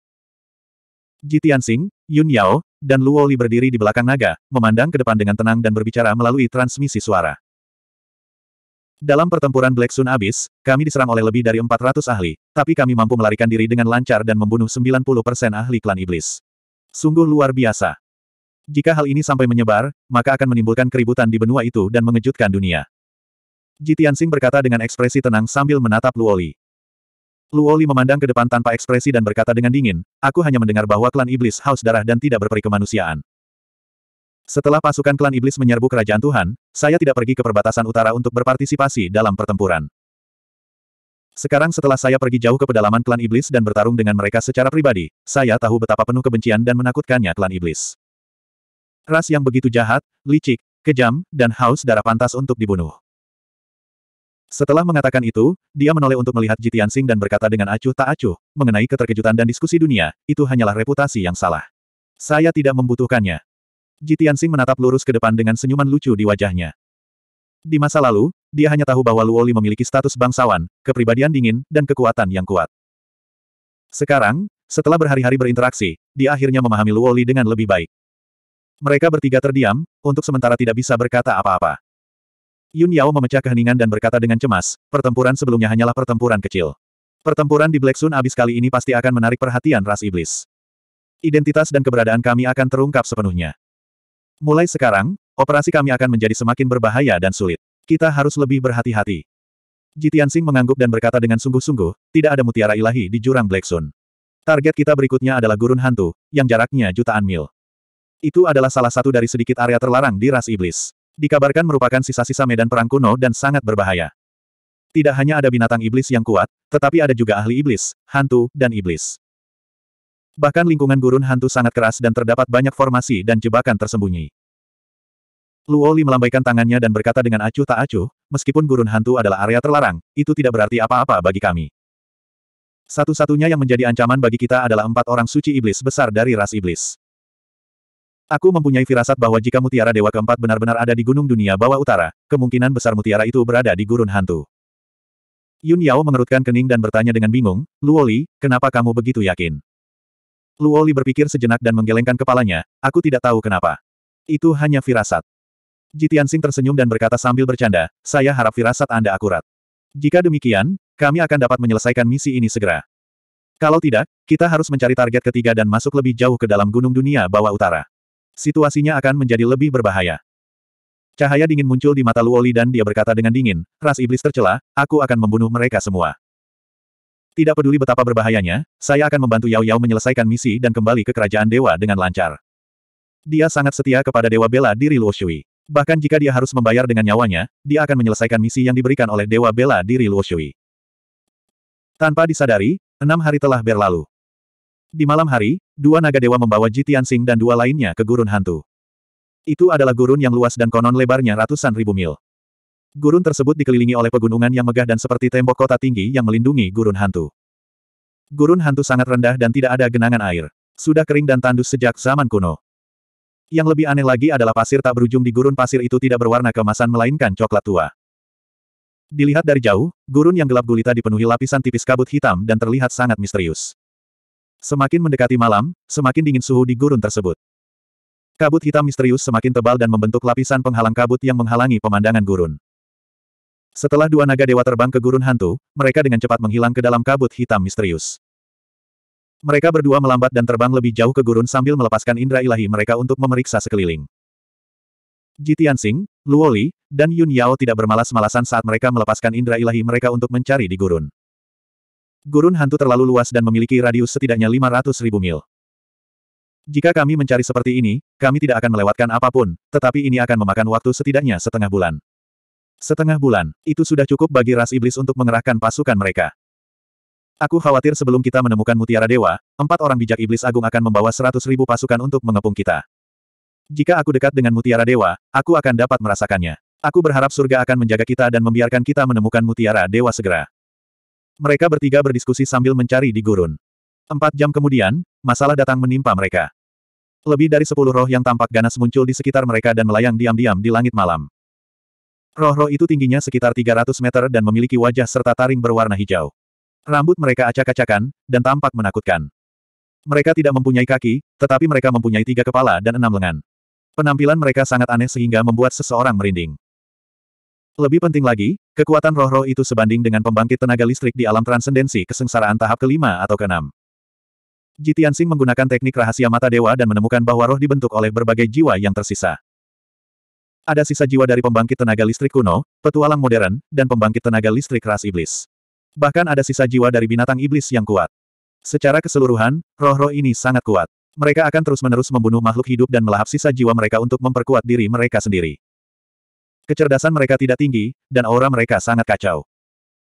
Ji Tianxing, Yun Yao, dan Luo Li berdiri di belakang naga, memandang ke depan dengan tenang dan berbicara melalui transmisi suara. Dalam pertempuran Black Sun Abyss, kami diserang oleh lebih dari 400 ahli, tapi kami mampu melarikan diri dengan lancar dan membunuh 90% ahli klan iblis. Sungguh luar biasa. Jika hal ini sampai menyebar, maka akan menimbulkan keributan di benua itu dan mengejutkan dunia. Sing berkata dengan ekspresi tenang sambil menatap Luoli. Luoli memandang ke depan tanpa ekspresi dan berkata dengan dingin, aku hanya mendengar bahwa klan iblis haus darah dan tidak berperi kemanusiaan. Setelah pasukan klan iblis menyerbu kerajaan Tuhan, saya tidak pergi ke perbatasan utara untuk berpartisipasi dalam pertempuran. Sekarang setelah saya pergi jauh ke pedalaman klan iblis dan bertarung dengan mereka secara pribadi, saya tahu betapa penuh kebencian dan menakutkannya klan iblis. Ras yang begitu jahat, licik, kejam, dan haus darah pantas untuk dibunuh. Setelah mengatakan itu, dia menoleh untuk melihat Jitian Sing dan berkata dengan acuh tak acuh, mengenai keterkejutan dan diskusi dunia, itu hanyalah reputasi yang salah. Saya tidak membutuhkannya. Jitian Sing menatap lurus ke depan dengan senyuman lucu di wajahnya. Di masa lalu, dia hanya tahu bahwa Luoli memiliki status bangsawan, kepribadian dingin, dan kekuatan yang kuat. Sekarang, setelah berhari-hari berinteraksi, dia akhirnya memahami Luoli dengan lebih baik. Mereka bertiga terdiam, untuk sementara tidak bisa berkata apa-apa. Yun Yao memecah keheningan dan berkata dengan cemas, pertempuran sebelumnya hanyalah pertempuran kecil. Pertempuran di Black Sun abis kali ini pasti akan menarik perhatian ras iblis. Identitas dan keberadaan kami akan terungkap sepenuhnya. Mulai sekarang, operasi kami akan menjadi semakin berbahaya dan sulit. Kita harus lebih berhati-hati. Jitian Sing mengangguk dan berkata dengan sungguh-sungguh, tidak ada mutiara ilahi di jurang Black Sun. Target kita berikutnya adalah gurun hantu, yang jaraknya jutaan mil. Itu adalah salah satu dari sedikit area terlarang di ras iblis. Dikabarkan merupakan sisa-sisa medan perang kuno dan sangat berbahaya. Tidak hanya ada binatang iblis yang kuat, tetapi ada juga ahli iblis, hantu, dan iblis. Bahkan lingkungan gurun hantu sangat keras dan terdapat banyak formasi dan jebakan tersembunyi. Luoli melambaikan tangannya dan berkata dengan acuh tak acuh, meskipun gurun hantu adalah area terlarang, itu tidak berarti apa-apa bagi kami. Satu-satunya yang menjadi ancaman bagi kita adalah empat orang suci iblis besar dari ras iblis. Aku mempunyai firasat bahwa jika mutiara Dewa keempat benar-benar ada di Gunung Dunia Bawah Utara, kemungkinan besar mutiara itu berada di gurun hantu. Yun Yao mengerutkan kening dan bertanya dengan bingung, Luoli, kenapa kamu begitu yakin? Luoli berpikir sejenak dan menggelengkan kepalanya, aku tidak tahu kenapa. Itu hanya firasat. Jitian Sing tersenyum dan berkata sambil bercanda, saya harap firasat Anda akurat. Jika demikian, kami akan dapat menyelesaikan misi ini segera. Kalau tidak, kita harus mencari target ketiga dan masuk lebih jauh ke dalam gunung dunia bawah utara situasinya akan menjadi lebih berbahaya. Cahaya dingin muncul di mata Luoli dan dia berkata dengan dingin, ras iblis tercela, aku akan membunuh mereka semua. Tidak peduli betapa berbahayanya, saya akan membantu Yao Yao menyelesaikan misi dan kembali ke kerajaan dewa dengan lancar. Dia sangat setia kepada dewa bela diri Luo Shui. Bahkan jika dia harus membayar dengan nyawanya, dia akan menyelesaikan misi yang diberikan oleh dewa bela diri Luo Shui. Tanpa disadari, enam hari telah berlalu. Di malam hari, dua naga dewa membawa Ji Tianxing dan dua lainnya ke gurun hantu. Itu adalah gurun yang luas dan konon lebarnya ratusan ribu mil. Gurun tersebut dikelilingi oleh pegunungan yang megah dan seperti tembok kota tinggi yang melindungi gurun hantu. Gurun hantu sangat rendah dan tidak ada genangan air. Sudah kering dan tandus sejak zaman kuno. Yang lebih aneh lagi adalah pasir tak berujung di gurun pasir itu tidak berwarna kemasan melainkan coklat tua. Dilihat dari jauh, gurun yang gelap gulita dipenuhi lapisan tipis kabut hitam dan terlihat sangat misterius. Semakin mendekati malam, semakin dingin suhu di gurun tersebut. Kabut hitam misterius semakin tebal dan membentuk lapisan penghalang kabut yang menghalangi pemandangan gurun. Setelah dua naga dewa terbang ke gurun hantu, mereka dengan cepat menghilang ke dalam kabut hitam misterius. Mereka berdua melambat dan terbang lebih jauh ke gurun sambil melepaskan indera ilahi mereka untuk memeriksa sekeliling. Jitian Sing, Luoli, dan Yun Yao tidak bermalas-malasan saat mereka melepaskan indera ilahi mereka untuk mencari di gurun. Gurun hantu terlalu luas dan memiliki radius setidaknya 500 ribu mil. Jika kami mencari seperti ini, kami tidak akan melewatkan apapun, tetapi ini akan memakan waktu setidaknya setengah bulan. Setengah bulan, itu sudah cukup bagi ras iblis untuk mengerahkan pasukan mereka. Aku khawatir sebelum kita menemukan mutiara dewa, empat orang bijak iblis agung akan membawa seratus ribu pasukan untuk mengepung kita. Jika aku dekat dengan mutiara dewa, aku akan dapat merasakannya. Aku berharap surga akan menjaga kita dan membiarkan kita menemukan mutiara dewa segera. Mereka bertiga berdiskusi sambil mencari di gurun. Empat jam kemudian, masalah datang menimpa mereka. Lebih dari sepuluh roh yang tampak ganas muncul di sekitar mereka dan melayang diam-diam di langit malam. Roh-roh itu tingginya sekitar 300 meter dan memiliki wajah serta taring berwarna hijau. Rambut mereka acak-acakan, dan tampak menakutkan. Mereka tidak mempunyai kaki, tetapi mereka mempunyai tiga kepala dan enam lengan. Penampilan mereka sangat aneh sehingga membuat seseorang merinding. Lebih penting lagi, kekuatan roh-roh itu sebanding dengan pembangkit tenaga listrik di alam transendensi kesengsaraan tahap kelima atau keenam. Jitiansing menggunakan teknik rahasia mata dewa dan menemukan bahwa roh dibentuk oleh berbagai jiwa yang tersisa. Ada sisa jiwa dari pembangkit tenaga listrik kuno, petualang modern, dan pembangkit tenaga listrik ras iblis. Bahkan ada sisa jiwa dari binatang iblis yang kuat. Secara keseluruhan, roh-roh ini sangat kuat. Mereka akan terus-menerus membunuh makhluk hidup dan melahap sisa jiwa mereka untuk memperkuat diri mereka sendiri. Kecerdasan mereka tidak tinggi, dan aura mereka sangat kacau.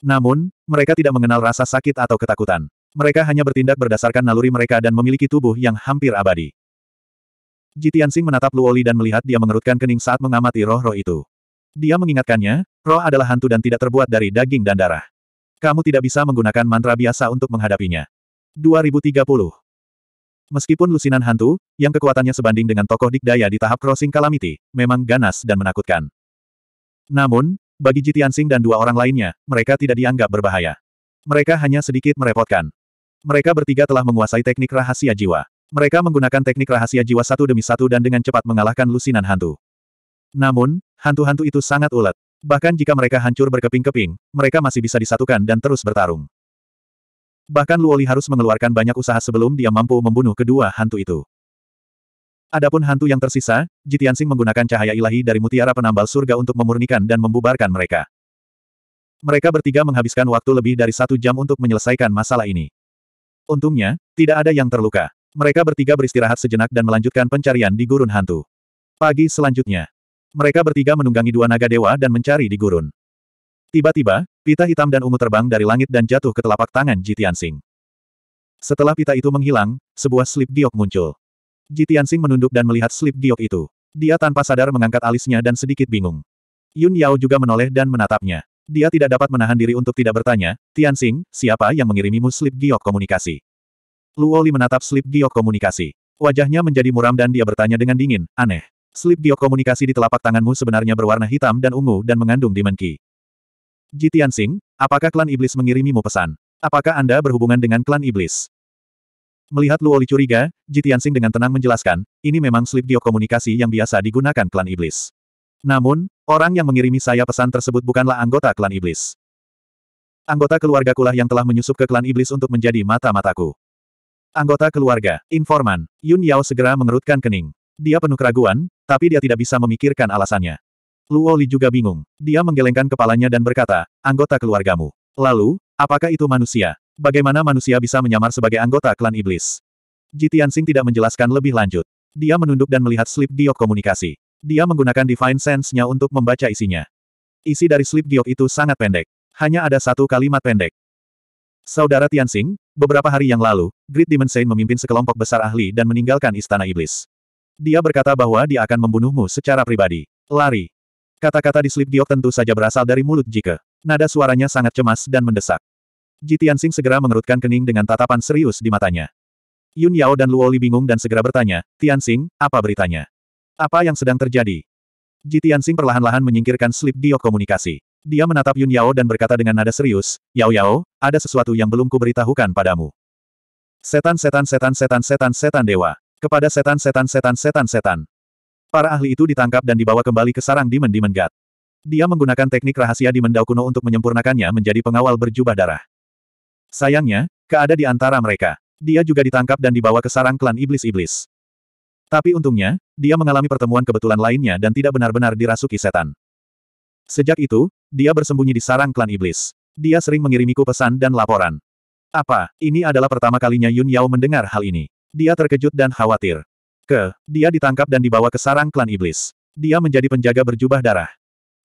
Namun, mereka tidak mengenal rasa sakit atau ketakutan. Mereka hanya bertindak berdasarkan naluri mereka dan memiliki tubuh yang hampir abadi. Jitiansing menatap Luoli dan melihat dia mengerutkan kening saat mengamati roh-roh itu. Dia mengingatkannya, roh adalah hantu dan tidak terbuat dari daging dan darah. Kamu tidak bisa menggunakan mantra biasa untuk menghadapinya. 2030 Meskipun lusinan hantu, yang kekuatannya sebanding dengan tokoh dikdaya di tahap crossing calamity, memang ganas dan menakutkan. Namun, bagi Jitian Sing dan dua orang lainnya, mereka tidak dianggap berbahaya. Mereka hanya sedikit merepotkan. Mereka bertiga telah menguasai teknik rahasia jiwa. Mereka menggunakan teknik rahasia jiwa satu demi satu dan dengan cepat mengalahkan lusinan hantu. Namun, hantu-hantu itu sangat ulet. Bahkan jika mereka hancur berkeping-keping, mereka masih bisa disatukan dan terus bertarung. Bahkan Luoli harus mengeluarkan banyak usaha sebelum dia mampu membunuh kedua hantu itu. Adapun hantu yang tersisa, Jitiansing menggunakan cahaya ilahi dari mutiara penambal surga untuk memurnikan dan membubarkan mereka. Mereka bertiga menghabiskan waktu lebih dari satu jam untuk menyelesaikan masalah ini. Untungnya, tidak ada yang terluka. Mereka bertiga beristirahat sejenak dan melanjutkan pencarian di gurun hantu. Pagi selanjutnya, mereka bertiga menunggangi dua naga dewa dan mencari di gurun. Tiba-tiba, pita hitam dan ungu terbang dari langit dan jatuh ke telapak tangan Jitiansing. Setelah pita itu menghilang, sebuah slip giok muncul. Ji Tianxing menunduk dan melihat slip giok itu. Dia tanpa sadar mengangkat alisnya dan sedikit bingung. Yun Yao juga menoleh dan menatapnya. Dia tidak dapat menahan diri untuk tidak bertanya, Tianxing, siapa yang mengirimimu slip giok komunikasi? Luo Li menatap slip giok komunikasi. Wajahnya menjadi muram dan dia bertanya dengan dingin, aneh. Slip giok komunikasi di telapak tanganmu sebenarnya berwarna hitam dan ungu dan mengandung dimenki. Ji Tianxing, apakah klan iblis mengirimimu pesan? Apakah Anda berhubungan dengan klan iblis? Melihat Luoli curiga, Jitiansing dengan tenang menjelaskan, ini memang slip giok komunikasi yang biasa digunakan klan iblis. Namun, orang yang mengirimi saya pesan tersebut bukanlah anggota klan iblis. Anggota keluarga kulah yang telah menyusup ke klan iblis untuk menjadi mata-mataku. Anggota keluarga, informan, Yun Yao segera mengerutkan kening. Dia penuh keraguan, tapi dia tidak bisa memikirkan alasannya. Luo Li juga bingung. Dia menggelengkan kepalanya dan berkata, anggota keluargamu. Lalu, apakah itu manusia? Bagaimana manusia bisa menyamar sebagai anggota klan iblis? Ji Tianxing tidak menjelaskan lebih lanjut. Dia menunduk dan melihat slip giok komunikasi. Dia menggunakan Divine Sense-nya untuk membaca isinya. Isi dari slip giok itu sangat pendek. Hanya ada satu kalimat pendek. Saudara Tianxing, beberapa hari yang lalu, Great Demon Saint memimpin sekelompok besar ahli dan meninggalkan Istana Iblis. Dia berkata bahwa dia akan membunuhmu secara pribadi. Lari. Kata-kata di slip giok tentu saja berasal dari mulut Jike. Nada suaranya sangat cemas dan mendesak. Ji Tianxing segera mengerutkan kening dengan tatapan serius di matanya. Yun Yao dan Luo Li bingung dan segera bertanya, Tianxing, apa beritanya? Apa yang sedang terjadi? Ji Tianxing perlahan-lahan menyingkirkan slip diok komunikasi. Dia menatap Yun Yao dan berkata dengan nada serius, Yao Yao, ada sesuatu yang belum kuberitahukan padamu. Setan setan setan setan setan setan dewa. Kepada setan setan setan setan setan. Para ahli itu ditangkap dan dibawa kembali ke sarang Demon Demon God. Dia menggunakan teknik rahasia di Mendau Kuno untuk menyempurnakannya menjadi pengawal berjubah darah. Sayangnya, keada di antara mereka. Dia juga ditangkap dan dibawa ke sarang klan iblis-iblis. Tapi untungnya, dia mengalami pertemuan kebetulan lainnya dan tidak benar-benar dirasuki setan. Sejak itu, dia bersembunyi di sarang klan iblis. Dia sering mengirimiku pesan dan laporan. Apa, ini adalah pertama kalinya Yun Yao mendengar hal ini. Dia terkejut dan khawatir. Ke, dia ditangkap dan dibawa ke sarang klan iblis. Dia menjadi penjaga berjubah darah.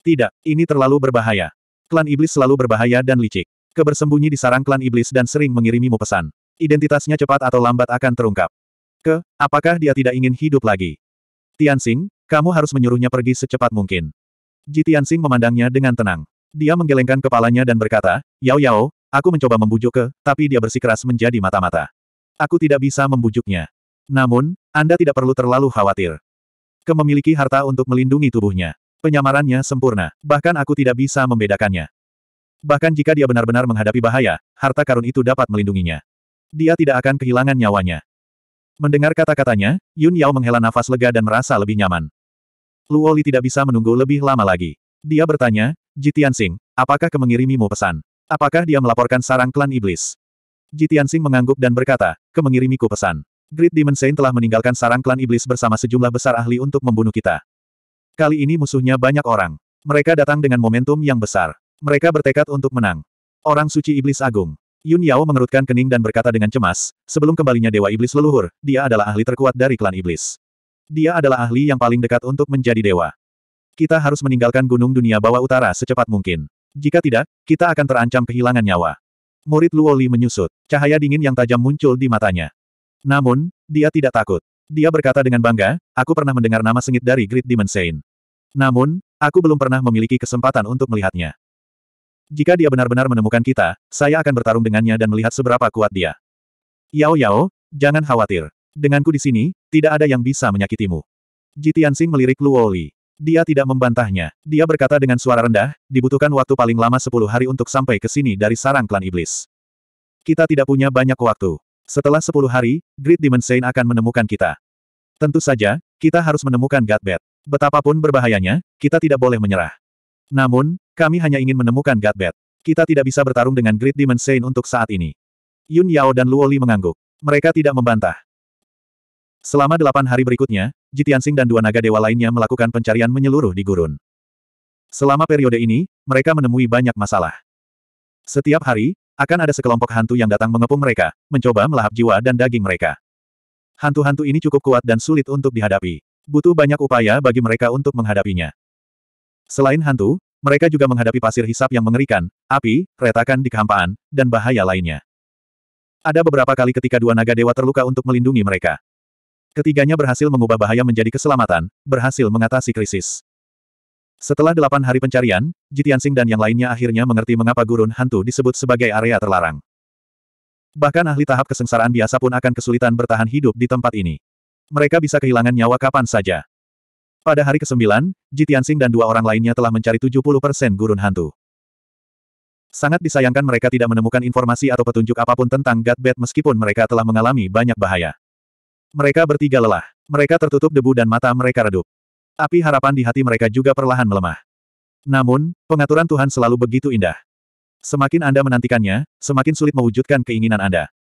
Tidak, ini terlalu berbahaya. Klan iblis selalu berbahaya dan licik. Kebersembunyi di sarang klan iblis dan sering mengirimimu pesan. Identitasnya cepat atau lambat akan terungkap. Ke, apakah dia tidak ingin hidup lagi? Tianxing, kamu harus menyuruhnya pergi secepat mungkin. Ji Tianxing memandangnya dengan tenang. Dia menggelengkan kepalanya dan berkata, Yao Yao, aku mencoba membujuk ke, tapi dia bersikeras menjadi mata-mata. Aku tidak bisa membujuknya. Namun, Anda tidak perlu terlalu khawatir. Ke memiliki harta untuk melindungi tubuhnya. Penyamarannya sempurna, bahkan aku tidak bisa membedakannya. Bahkan jika dia benar-benar menghadapi bahaya, harta karun itu dapat melindunginya. Dia tidak akan kehilangan nyawanya. Mendengar kata-katanya, Yun Yao menghela nafas lega dan merasa lebih nyaman. Luo Li tidak bisa menunggu lebih lama lagi. Dia bertanya, Jitian Sing, apakah kemengirimimu pesan? Apakah dia melaporkan sarang klan iblis? Jitian Sing mengangguk dan berkata, kemengirimiku pesan. Great Demon Saint telah meninggalkan sarang klan iblis bersama sejumlah besar ahli untuk membunuh kita. Kali ini musuhnya banyak orang. Mereka datang dengan momentum yang besar. Mereka bertekad untuk menang. Orang suci iblis agung. Yun Yao mengerutkan kening dan berkata dengan cemas, sebelum kembalinya Dewa Iblis leluhur, dia adalah ahli terkuat dari klan iblis. Dia adalah ahli yang paling dekat untuk menjadi dewa. Kita harus meninggalkan gunung dunia bawah utara secepat mungkin. Jika tidak, kita akan terancam kehilangan nyawa. Murid Luoli menyusut. Cahaya dingin yang tajam muncul di matanya. Namun, dia tidak takut. Dia berkata dengan bangga, aku pernah mendengar nama sengit dari Great Demon Saint. Namun, aku belum pernah memiliki kesempatan untuk melihatnya. Jika dia benar-benar menemukan kita, saya akan bertarung dengannya dan melihat seberapa kuat dia. Yao Yao, jangan khawatir. Denganku di sini, tidak ada yang bisa menyakitimu. Jitiansing melirik Luo Li. Dia tidak membantahnya. Dia berkata dengan suara rendah, dibutuhkan waktu paling lama sepuluh hari untuk sampai ke sini dari sarang klan iblis. Kita tidak punya banyak waktu. Setelah sepuluh hari, Great Demon Saint akan menemukan kita. Tentu saja, kita harus menemukan Godbed. Betapapun berbahayanya, kita tidak boleh menyerah. Namun, kami hanya ingin menemukan Gatbet. Kita tidak bisa bertarung dengan Great Demon Saint untuk saat ini. Yun Yao dan Luo Li mengangguk. Mereka tidak membantah. Selama delapan hari berikutnya, Jitiansing dan dua naga dewa lainnya melakukan pencarian menyeluruh di gurun. Selama periode ini, mereka menemui banyak masalah. Setiap hari, akan ada sekelompok hantu yang datang mengepung mereka, mencoba melahap jiwa dan daging mereka. Hantu-hantu ini cukup kuat dan sulit untuk dihadapi. Butuh banyak upaya bagi mereka untuk menghadapinya. Selain hantu, mereka juga menghadapi pasir hisap yang mengerikan, api, retakan di kehampaan, dan bahaya lainnya. Ada beberapa kali ketika dua naga dewa terluka untuk melindungi mereka. Ketiganya berhasil mengubah bahaya menjadi keselamatan, berhasil mengatasi krisis. Setelah delapan hari pencarian, Jitiansing dan yang lainnya akhirnya mengerti mengapa gurun hantu disebut sebagai area terlarang. Bahkan ahli tahap kesengsaraan biasa pun akan kesulitan bertahan hidup di tempat ini. Mereka bisa kehilangan nyawa kapan saja. Pada hari ke-9, Jitiansing dan dua orang lainnya telah mencari 70% gurun hantu. Sangat disayangkan mereka tidak menemukan informasi atau petunjuk apapun tentang Gatbat meskipun mereka telah mengalami banyak bahaya. Mereka bertiga lelah. Mereka tertutup debu dan mata mereka redup. Api harapan di hati mereka juga perlahan melemah. Namun, pengaturan Tuhan selalu begitu indah. Semakin Anda menantikannya, semakin sulit mewujudkan keinginan Anda.